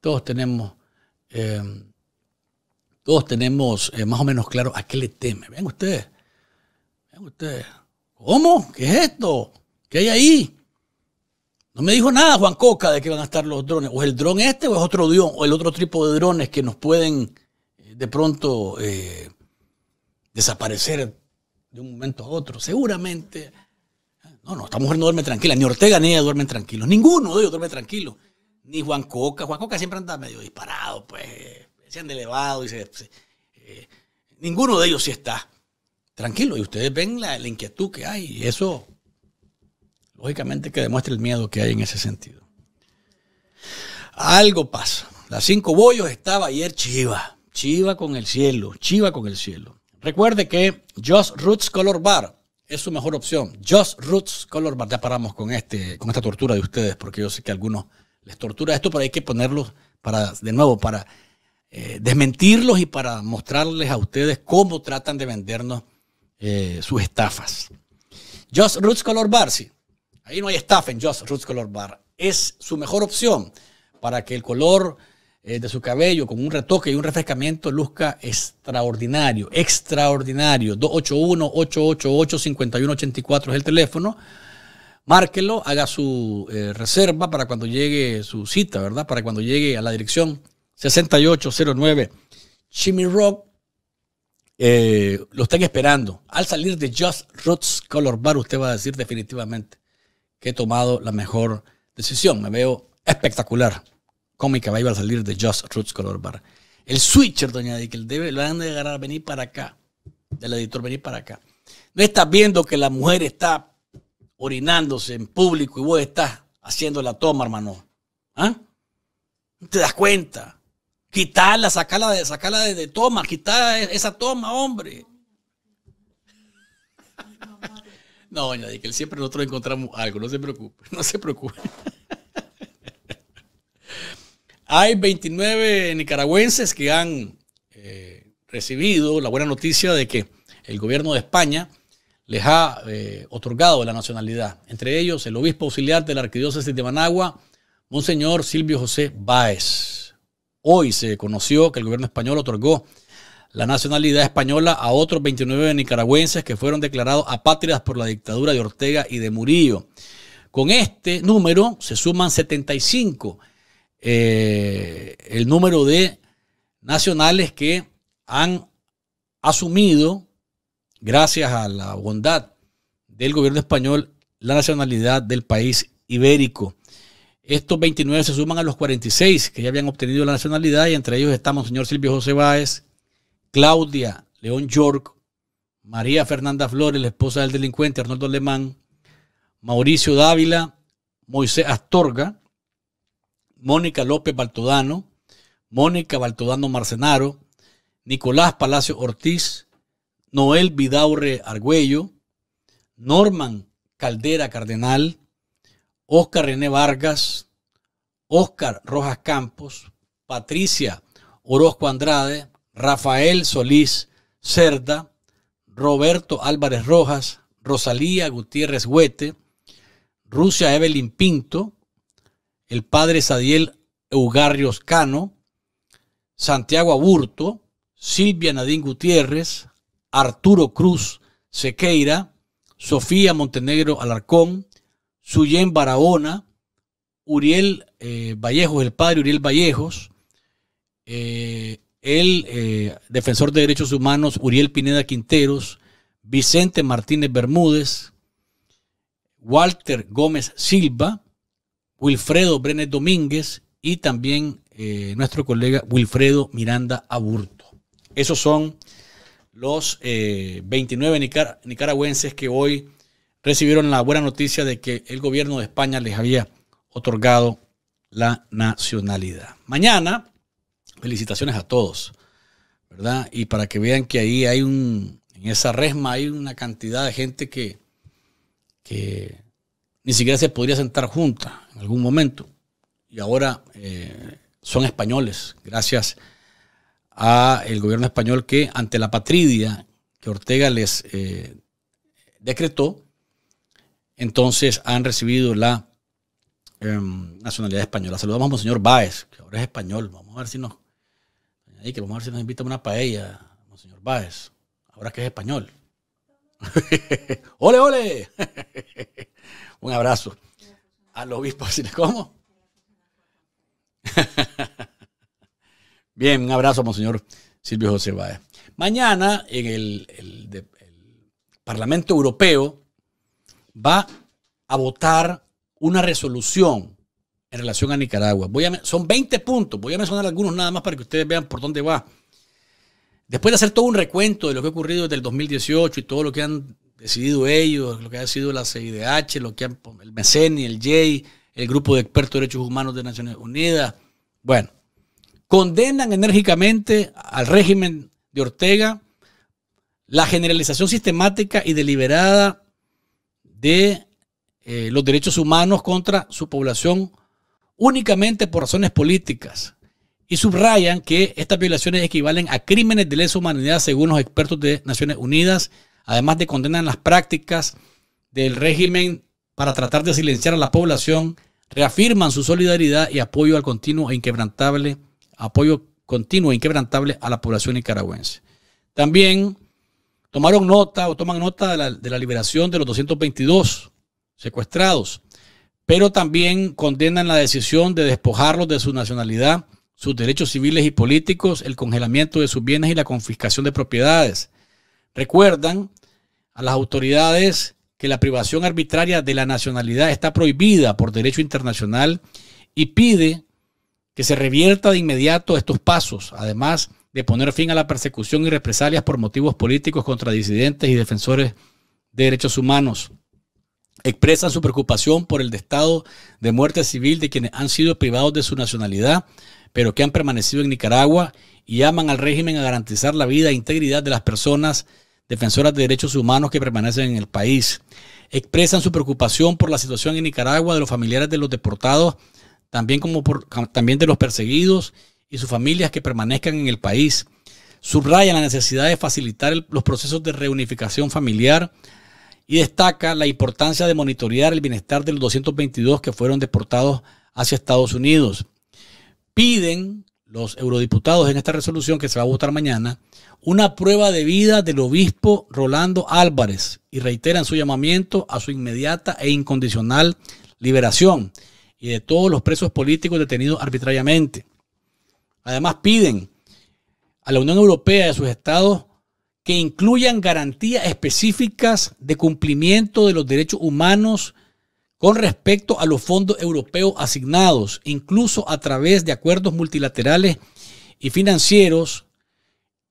Todos tenemos, em, todos tenemos eh, más o menos claro a qué le teme. ven ustedes, ven ustedes. ¿Cómo? ¿Qué es esto? ¿Qué hay ahí? No me dijo nada Juan Coca de que van a estar los drones. O es el dron este o es otro dron, o el otro tipo de drones que nos pueden eh, de pronto eh, desaparecer de un momento a otro. Seguramente. No, no, esta mujer no duerme tranquila. Ni Ortega ni ella duermen tranquilos. Ninguno de ellos duerme tranquilo. Ni Juan Coca. Juan Coca siempre anda medio disparado, pues. Eh, se han elevado y se, ninguno de ellos sí está tranquilo. Y ustedes ven la, la inquietud que hay. Y eso Lógicamente que demuestre el miedo que hay en ese sentido. Algo pasa. Las cinco bollos estaba ayer chiva. Chiva con el cielo. Chiva con el cielo. Recuerde que Just Roots Color Bar es su mejor opción. Just Roots Color Bar. Ya paramos con, este, con esta tortura de ustedes porque yo sé que a algunos les tortura esto, pero hay que ponerlos para, de nuevo, para eh, desmentirlos y para mostrarles a ustedes cómo tratan de vendernos eh, sus estafas. Just Roots Color Bar, sí. Ahí no hay staff en Just Roots Color Bar. Es su mejor opción para que el color eh, de su cabello con un retoque y un refrescamiento luzca extraordinario, extraordinario. 281-888-5184 es el teléfono. Márquelo, haga su eh, reserva para cuando llegue su cita, ¿verdad? Para cuando llegue a la dirección 6809 Jimmy Rock. Eh, lo están esperando. Al salir de Just Roots Color Bar, usted va a decir definitivamente, que he tomado la mejor decisión. Me veo espectacular va a iba a salir de Just Roots Color Bar. El switcher, doña Dick, debe, lo han de agarrar, venir para acá. Del editor, venir para acá. No estás viendo que la mujer está orinándose en público y vos estás haciendo la toma, hermano. ¿Ah? te das cuenta. Quítala, sacala de, de, de toma, quitar e, esa toma, hombre. No, doña que siempre nosotros encontramos algo, no se preocupe, no se preocupe. Hay 29 nicaragüenses que han eh, recibido la buena noticia de que el gobierno de España les ha eh, otorgado la nacionalidad. Entre ellos, el obispo auxiliar de la arquidiócesis de Managua, Monseñor Silvio José Báez. Hoy se conoció que el gobierno español otorgó la nacionalidad española a otros 29 nicaragüenses que fueron declarados apátridas por la dictadura de Ortega y de Murillo. Con este número se suman 75 eh, el número de nacionales que han asumido, gracias a la bondad del gobierno español, la nacionalidad del país ibérico. Estos 29 se suman a los 46 que ya habían obtenido la nacionalidad y entre ellos estamos señor Silvio José Báez, Claudia León York, María Fernanda Flores, la esposa del delincuente Arnoldo Alemán, Mauricio Dávila, Moisés Astorga, Mónica López Baltodano, Mónica Baltodano Marcenaro, Nicolás Palacio Ortiz, Noel Vidaurre Argüello, Norman Caldera Cardenal, Oscar René Vargas, Oscar Rojas Campos, Patricia Orozco Andrade, Rafael Solís Cerda, Roberto Álvarez Rojas, Rosalía Gutiérrez Huete, Rusia Evelyn Pinto, el padre Sadiel Eugarrios Cano, Santiago Aburto, Silvia Nadín Gutiérrez, Arturo Cruz Sequeira, Sofía Montenegro Alarcón, Suyen Barahona, Uriel eh, Vallejos, el padre Uriel Vallejos, eh, el eh, defensor de derechos humanos Uriel Pineda Quinteros, Vicente Martínez Bermúdez, Walter Gómez Silva, Wilfredo Brenes Domínguez y también eh, nuestro colega Wilfredo Miranda Aburto. Esos son los 29 eh, nicaragüenses que hoy recibieron la buena noticia de que el gobierno de España les había otorgado la nacionalidad. Mañana felicitaciones a todos, ¿verdad? Y para que vean que ahí hay un, en esa resma hay una cantidad de gente que, ni siquiera se podría sentar junta en algún momento. Y ahora eh, son españoles, gracias a el gobierno español que ante la patridia que Ortega les eh, decretó, entonces han recibido la em, nacionalidad española. Saludamos al señor Báez, que ahora es español. Vamos a ver si nos que vamos a ver si nos a una paella, Monseñor Báez. Ahora que es español. ¡Ole, ole! Un abrazo. Al obispo, ¿sí ¿cómo? Bien, un abrazo, monseñor Silvio José Báez. Mañana en el, Parlamento Europeo va a votar una resolución en relación a Nicaragua. son 20 puntos, voy a mencionar algunos nada más para que ustedes vean por dónde va. Después de hacer todo un recuento de lo que ha ocurrido desde el 2018 y todo lo que han decidido ellos, lo que ha sido la CIDH, lo que el MECENI, el JEI, el Grupo de Expertos de Derechos Humanos de Naciones Unidas, bueno, condenan enérgicamente al régimen de Ortega la generalización sistemática y deliberada de eh, los derechos humanos contra su población únicamente por razones políticas y subrayan que estas violaciones equivalen a crímenes de lesa humanidad según los expertos de Naciones Unidas, además de condenar las prácticas del régimen para tratar de silenciar a la población, reafirman su solidaridad y apoyo al continuo e inquebrantable apoyo continuo e inquebrantable a la población nicaragüense. También tomaron nota o toman nota de la, de la liberación de los 222 secuestrados pero también condenan la decisión de despojarlos de su nacionalidad, sus derechos civiles y políticos, el congelamiento de sus bienes y la confiscación de propiedades. Recuerdan a las autoridades que la privación arbitraria de la nacionalidad está prohibida por derecho internacional y pide que se revierta de inmediato estos pasos, además de poner fin a la persecución y represalias por motivos políticos contra disidentes y defensores de derechos humanos expresan su preocupación por el estado de muerte civil de quienes han sido privados de su nacionalidad, pero que han permanecido en Nicaragua y llaman al régimen a garantizar la vida e integridad de las personas defensoras de derechos humanos que permanecen en el país. Expresan su preocupación por la situación en Nicaragua de los familiares de los deportados, también, como por, también de los perseguidos y sus familias que permanezcan en el país. Subrayan la necesidad de facilitar los procesos de reunificación familiar, y destaca la importancia de monitorear el bienestar de los 222 que fueron deportados hacia Estados Unidos. Piden los eurodiputados en esta resolución que se va a votar mañana una prueba de vida del obispo Rolando Álvarez y reiteran su llamamiento a su inmediata e incondicional liberación y de todos los presos políticos detenidos arbitrariamente. Además piden a la Unión Europea y a sus estados que incluyan garantías específicas de cumplimiento de los derechos humanos con respecto a los fondos europeos asignados, incluso a través de acuerdos multilaterales y financieros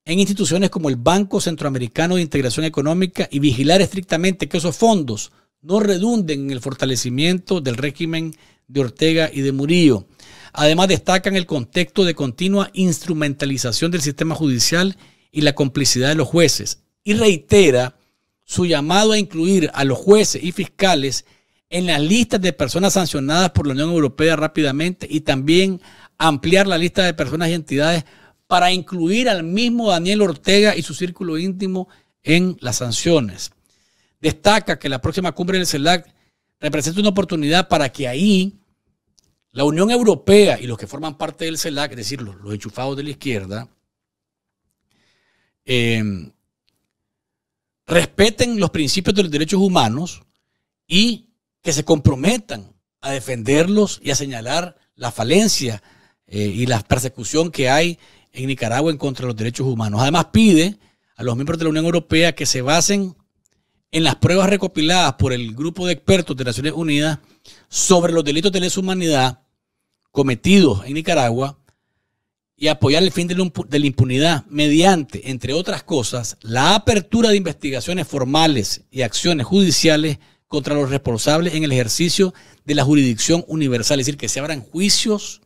en instituciones como el Banco Centroamericano de Integración Económica y vigilar estrictamente que esos fondos no redunden en el fortalecimiento del régimen de Ortega y de Murillo. Además destacan el contexto de continua instrumentalización del sistema judicial y la complicidad de los jueces y reitera su llamado a incluir a los jueces y fiscales en las listas de personas sancionadas por la Unión Europea rápidamente y también ampliar la lista de personas y entidades para incluir al mismo Daniel Ortega y su círculo íntimo en las sanciones. Destaca que la próxima cumbre del CELAC representa una oportunidad para que ahí la Unión Europea y los que forman parte del CELAC, es decir, los, los enchufados de la izquierda, Em, respeten los principios de los derechos humanos y que se comprometan a defenderlos y a señalar la falencia eh, y la persecución que hay en Nicaragua en contra de los derechos humanos. Además, pide a los miembros de la Unión Europea que se basen en las pruebas recopiladas por el grupo de expertos de Naciones Unidas sobre los delitos de lesa humanidad cometidos en Nicaragua y apoyar el fin de la impunidad mediante, entre otras cosas, la apertura de investigaciones formales y acciones judiciales contra los responsables en el ejercicio de la jurisdicción universal, es decir, que se abran juicios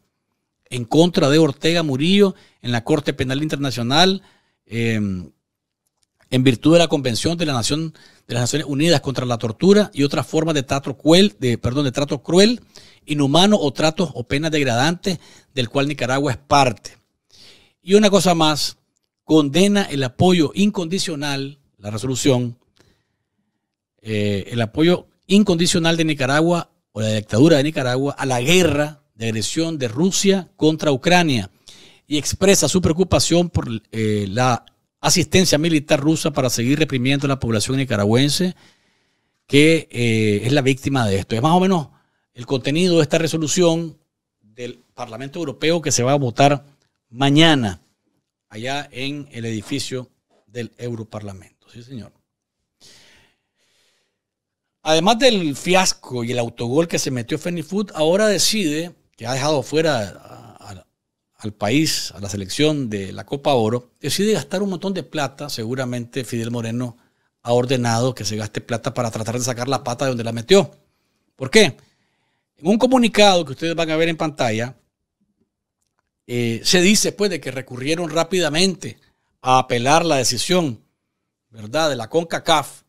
en contra de Ortega Murillo en la Corte Penal Internacional em, en virtud de la Convención de, la Nación, de las Naciones Unidas contra la Tortura y otras formas de trato cruel, de, perdón, de trato cruel, inhumano o tratos o penas degradantes del cual Nicaragua es parte. Y una cosa más, condena el apoyo incondicional, la resolución, eh, el apoyo incondicional de Nicaragua o la dictadura de Nicaragua a la guerra de agresión de Rusia contra Ucrania y expresa su preocupación por eh, la asistencia militar rusa para seguir reprimiendo a la población nicaragüense que eh, es la víctima de esto. Es más o menos el contenido de esta resolución del Parlamento Europeo que se va a votar mañana allá en el edificio del Europarlamento. Sí, señor. Además del fiasco y el autogol que se metió Fenifood, ahora decide que ha dejado fuera al país, a la selección de la Copa Oro, decide gastar un montón de plata. Seguramente Fidel Moreno ha ordenado que se gaste plata para tratar de sacar la pata de donde la metió. ¿Por qué? En un comunicado que ustedes van a ver en pantalla, eh, se dice pues de que recurrieron rápidamente a apelar la decisión, ¿verdad? De la CONCACAF,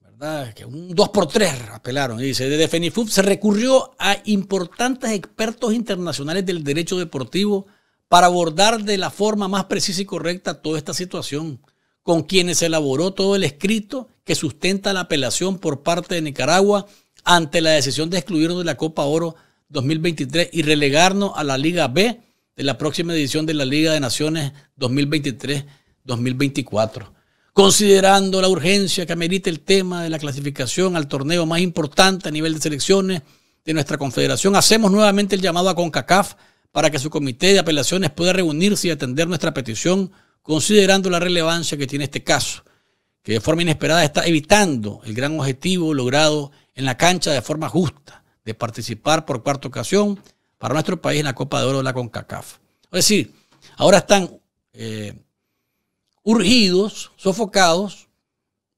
¿verdad? Que un 2 por 3 apelaron. Y dice, desde se recurrió a importantes expertos internacionales del derecho deportivo para abordar de la forma más precisa y correcta toda esta situación, con quienes se elaboró todo el escrito que sustenta la apelación por parte de Nicaragua ante la decisión de excluirnos de la Copa Oro 2023 y relegarnos a la Liga B en la próxima edición de la Liga de Naciones 2023-2024. Considerando la urgencia que amerita el tema de la clasificación al torneo más importante a nivel de selecciones de nuestra confederación, hacemos nuevamente el llamado a CONCACAF para que su comité de apelaciones pueda reunirse y atender nuestra petición, considerando la relevancia que tiene este caso, que de forma inesperada está evitando el gran objetivo logrado en la cancha de forma justa, de participar por cuarta ocasión para nuestro país en la Copa de Oro de la CONCACAF. Es decir, ahora están eh, urgidos, sofocados,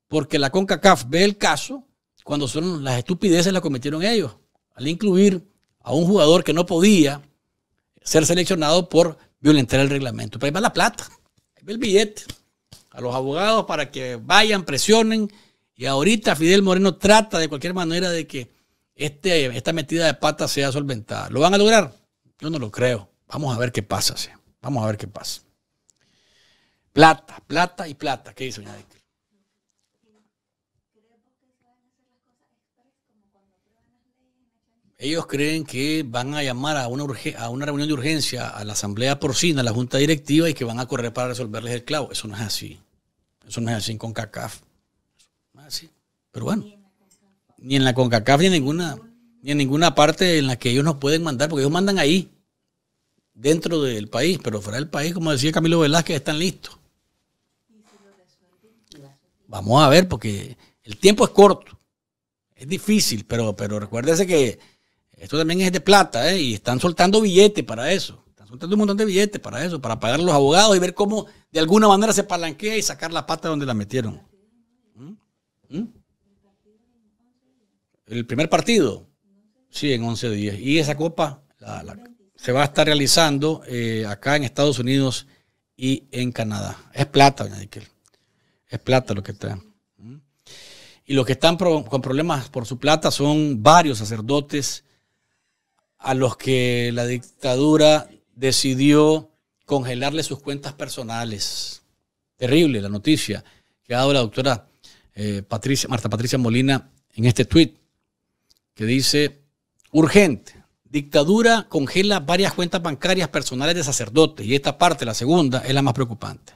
porque la CONCACAF ve el caso cuando son las estupideces las cometieron ellos, al incluir a un jugador que no podía ser seleccionado por violentar el reglamento. Pero ahí va la plata, ahí va el billete, a los abogados para que vayan, presionen, y ahorita Fidel Moreno trata de cualquier manera de que este, esta metida de pata sea solventada. ¿Lo van a lograr? Yo no lo creo. Vamos a ver qué pasa. Vamos a ver qué pasa. Plata, plata y plata. ¿Qué dice, Ellos creen que van a llamar a una, a una reunión de urgencia a la Asamblea Porcina, a la Junta Directiva y que van a correr para resolverles el clavo. Eso no es así. Eso no es así con CACAF. No es así. Pero bueno ni en la CONCACAF, ni en ninguna, ni en ninguna parte en la que ellos nos pueden mandar, porque ellos mandan ahí, dentro del país, pero fuera del país, como decía Camilo Velázquez, están listos. Vamos a ver, porque el tiempo es corto, es difícil, pero, pero recuérdese que esto también es de plata, ¿eh? y están soltando billetes para eso, están soltando un montón de billetes para eso, para pagar a los abogados y ver cómo de alguna manera se palanquea y sacar la pata donde la metieron. ¿Mm? ¿Mm? el primer partido, sí, en 11 días. Y esa copa se va a estar realizando eh, acá en Estados Unidos y en Canadá. Es plata, Es plata lo que traen. Mm. Y los que están con problemas por su plata son varios sacerdotes a los que la dictadura decidió congelarle sus cuentas personales. Terrible la noticia que ha dado la doctora eh, Marta Patricia Molina en este tuit que dice, urgente, dictadura congela varias cuentas bancarias personales de sacerdotes y esta parte, la segunda, es la más preocupante.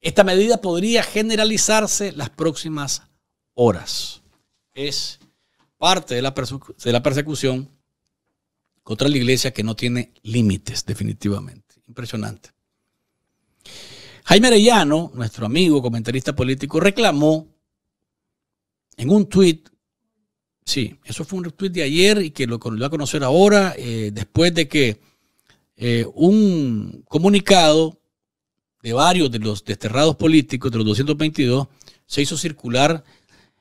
Esta medida podría generalizarse las próximas horas. Es parte de la, persecución contra la iglesia que no tiene límites, definitivamente. Impresionante. Jaime Arellano, nuestro amigo comentarista político, reclamó en un tuit Sí, eso fue un tweet de ayer y que lo va a conocer ahora, eh, después de que eh, un comunicado de varios de los desterrados políticos, de los 222, se hizo circular.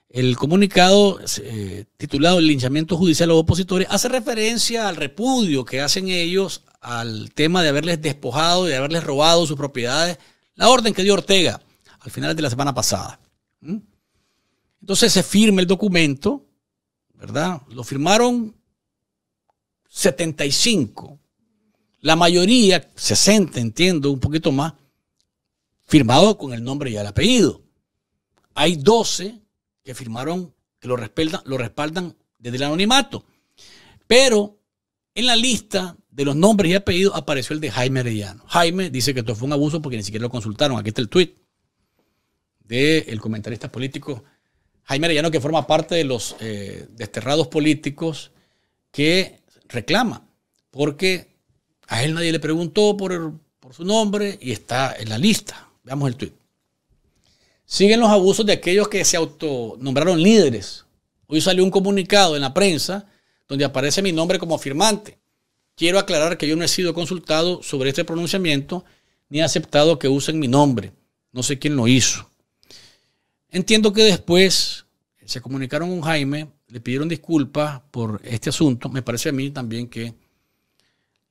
El comunicado eh, titulado El linchamiento judicial a los opositores hace referencia al repudio que hacen ellos al tema de haberles despojado, de haberles robado sus propiedades, la orden que dio Ortega al final de la semana pasada. ¿Mm? Entonces se firma el documento ¿verdad? Lo firmaron 75. La mayoría, 60 entiendo, un poquito más, firmado con el nombre y el apellido. Hay 12 que firmaron, que lo respaldan, lo respaldan desde el anonimato. Pero en la lista de los nombres y apellidos apareció el de Jaime Arellano. Jaime dice que esto fue un abuso porque ni siquiera lo consultaron. Aquí está el tweet del comentarista político Jaime Arellano, que forma parte de los eh, desterrados políticos, que reclama, porque a él nadie le preguntó por, por su nombre y está en la lista. Veamos el tuit. Siguen los abusos de aquellos que se autonombraron líderes. Hoy salió un comunicado en la prensa donde aparece mi nombre como firmante. Quiero aclarar que yo no he sido consultado sobre este pronunciamiento ni he aceptado que usen mi nombre. No sé quién lo hizo. Entiendo que después se comunicaron con Jaime, le pidieron disculpas por este asunto. Me parece a mí también que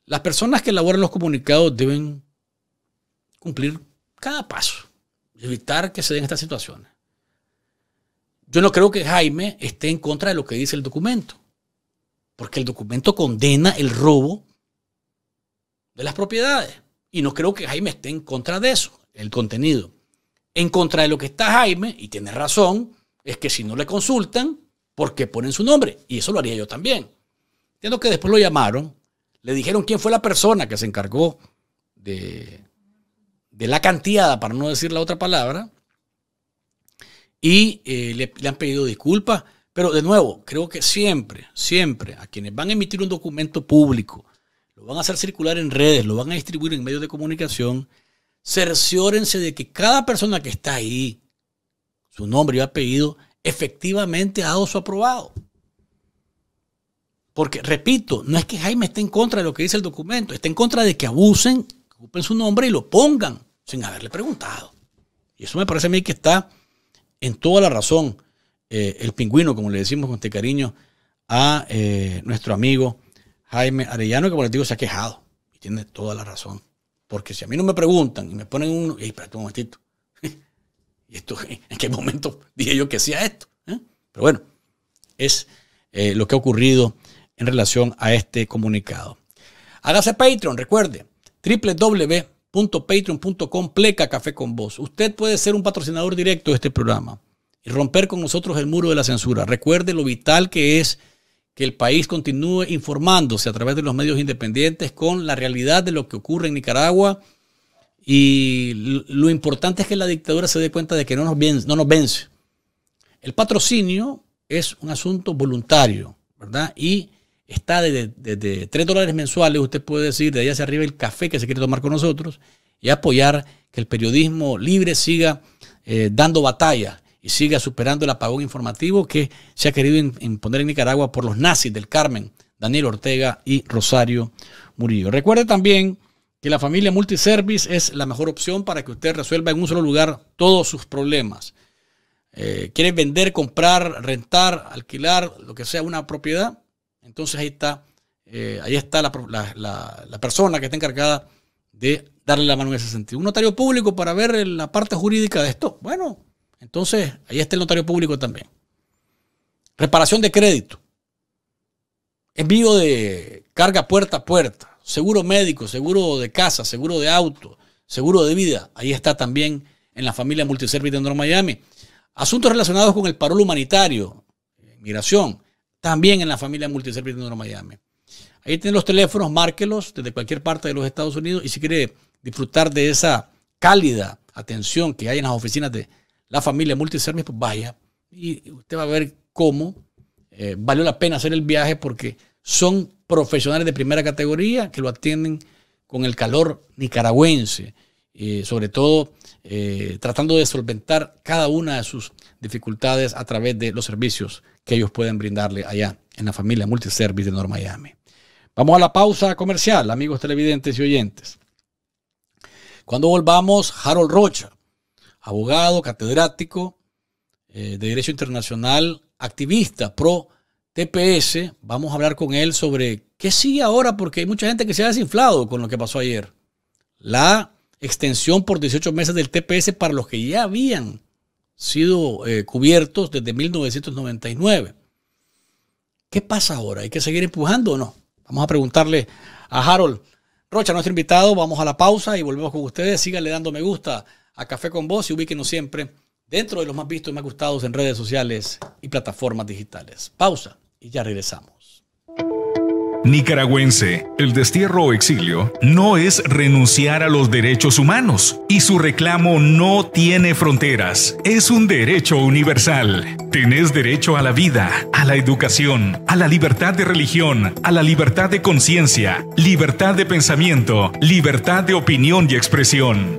las personas que elaboran los comunicados deben cumplir cada paso, evitar que se den estas situaciones. Yo no creo que Jaime esté en contra de lo que dice el documento, porque el documento condena el robo de las propiedades. Y no creo que Jaime esté en contra de eso, el contenido. En contra de lo que está Jaime, y tiene razón, es que si no le consultan, ¿por qué ponen su nombre? Y eso lo haría yo también. Entiendo que después lo llamaron, le dijeron quién fue la persona que se encargó de, la cantidad, para no decir la otra palabra, y eh, le, le, han pedido disculpas. Pero de nuevo, creo que siempre, siempre, a quienes van a emitir un documento público, lo van a hacer circular en redes, lo van a distribuir en medios de comunicación, cerciórense de que cada persona que está ahí, su nombre y apellido, efectivamente ha dado su aprobado. Porque, repito, no es que Jaime esté en contra de lo que dice el documento, está en contra de que abusen, ocupen su nombre y lo pongan sin haberle preguntado. Y eso me parece a mí que está en toda la razón eh, el pingüino, como le decimos con este cariño, a eh, nuestro amigo Jaime Arellano, que por el digo se ha quejado. Y tiene toda la razón. Porque si a mí no me preguntan y me ponen un... y espera un momentito. ¿Y esto, ¿En qué momento dije yo que hacía esto? ¿Eh? Pero bueno, es eh, lo que ha ocurrido en relación a este comunicado. Hágase Patreon, recuerde, www.patreon.com pleca café con vos. Usted puede ser un patrocinador directo de este programa y romper con nosotros el muro de la censura. Recuerde lo vital que es que el país continúe informándose a través de los medios independientes con la realidad de lo que ocurre en Nicaragua. Y lo importante es que la dictadura se dé cuenta de que no nos vence. No nos vence. El patrocinio es un asunto voluntario, ¿verdad? Y está desde de, 3 dólares mensuales, usted puede decir, de allá hacia arriba el café que se quiere tomar con nosotros y apoyar que el periodismo libre siga eh, dando batalla y siga superando el apagón informativo que se ha querido imponer en Nicaragua por los nazis del Carmen, Daniel Ortega y Rosario Murillo. Recuerde también que la familia Multiservice es la mejor opción para que usted resuelva en un solo lugar todos sus problemas. Eh, ¿Quiere vender, comprar, rentar, alquilar, lo que sea una propiedad? Entonces ahí está, eh, ahí está la, la persona que está encargada de darle la mano en ese sentido. Un notario público para ver la parte jurídica de esto. Bueno, entonces, ahí está el notario público también. Reparación de crédito. Envío de carga puerta a puerta. Seguro médico, seguro de casa, seguro de auto, seguro de vida. Ahí está también en la familia Multiservice de Nueva Miami. Asuntos relacionados con el parol humanitario, migración, también en la familia Multiservice de Nueva Miami. Ahí tienen los teléfonos, márquelos desde cualquier parte de los Estados Unidos y si quiere disfrutar de esa cálida atención que hay en las oficinas de, la familia Multiservice, pues vaya y usted va a ver cómo eh, valió la pena hacer el viaje porque son profesionales de primera categoría que lo atienden con el calor nicaragüense, eh, sobre todo eh, tratando de solventar cada una de sus dificultades a través de los servicios que ellos pueden brindarle allá en la familia Multiservice de North Miami. Vamos a la pausa comercial, amigos televidentes y oyentes. Cuando volvamos, Harold Rocha abogado, catedrático eh, de Derecho Internacional, activista pro TPS. Vamos a hablar con él sobre qué sigue ahora, porque hay mucha gente que se ha desinflado con lo que pasó ayer. La extensión por 18 meses del TPS para los que ya habían sido eh, cubiertos desde 1999. ¿Qué pasa ahora? ¿Hay que seguir empujando o no? Vamos a preguntarle a Harold Rocha, nuestro invitado. Vamos a la pausa y volvemos con ustedes. Síganle dando me gusta a Café con Vos y ubíquenos siempre dentro de los más vistos y más gustados en redes sociales y plataformas digitales. Pausa y ya regresamos. Nicaragüense, el destierro o exilio no es renunciar a los derechos humanos y su reclamo no tiene fronteras, es un derecho universal. Tenés derecho a la vida, a la educación, a la libertad de religión, a la libertad de conciencia, libertad de pensamiento, libertad de opinión y expresión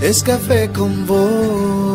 es café con vos.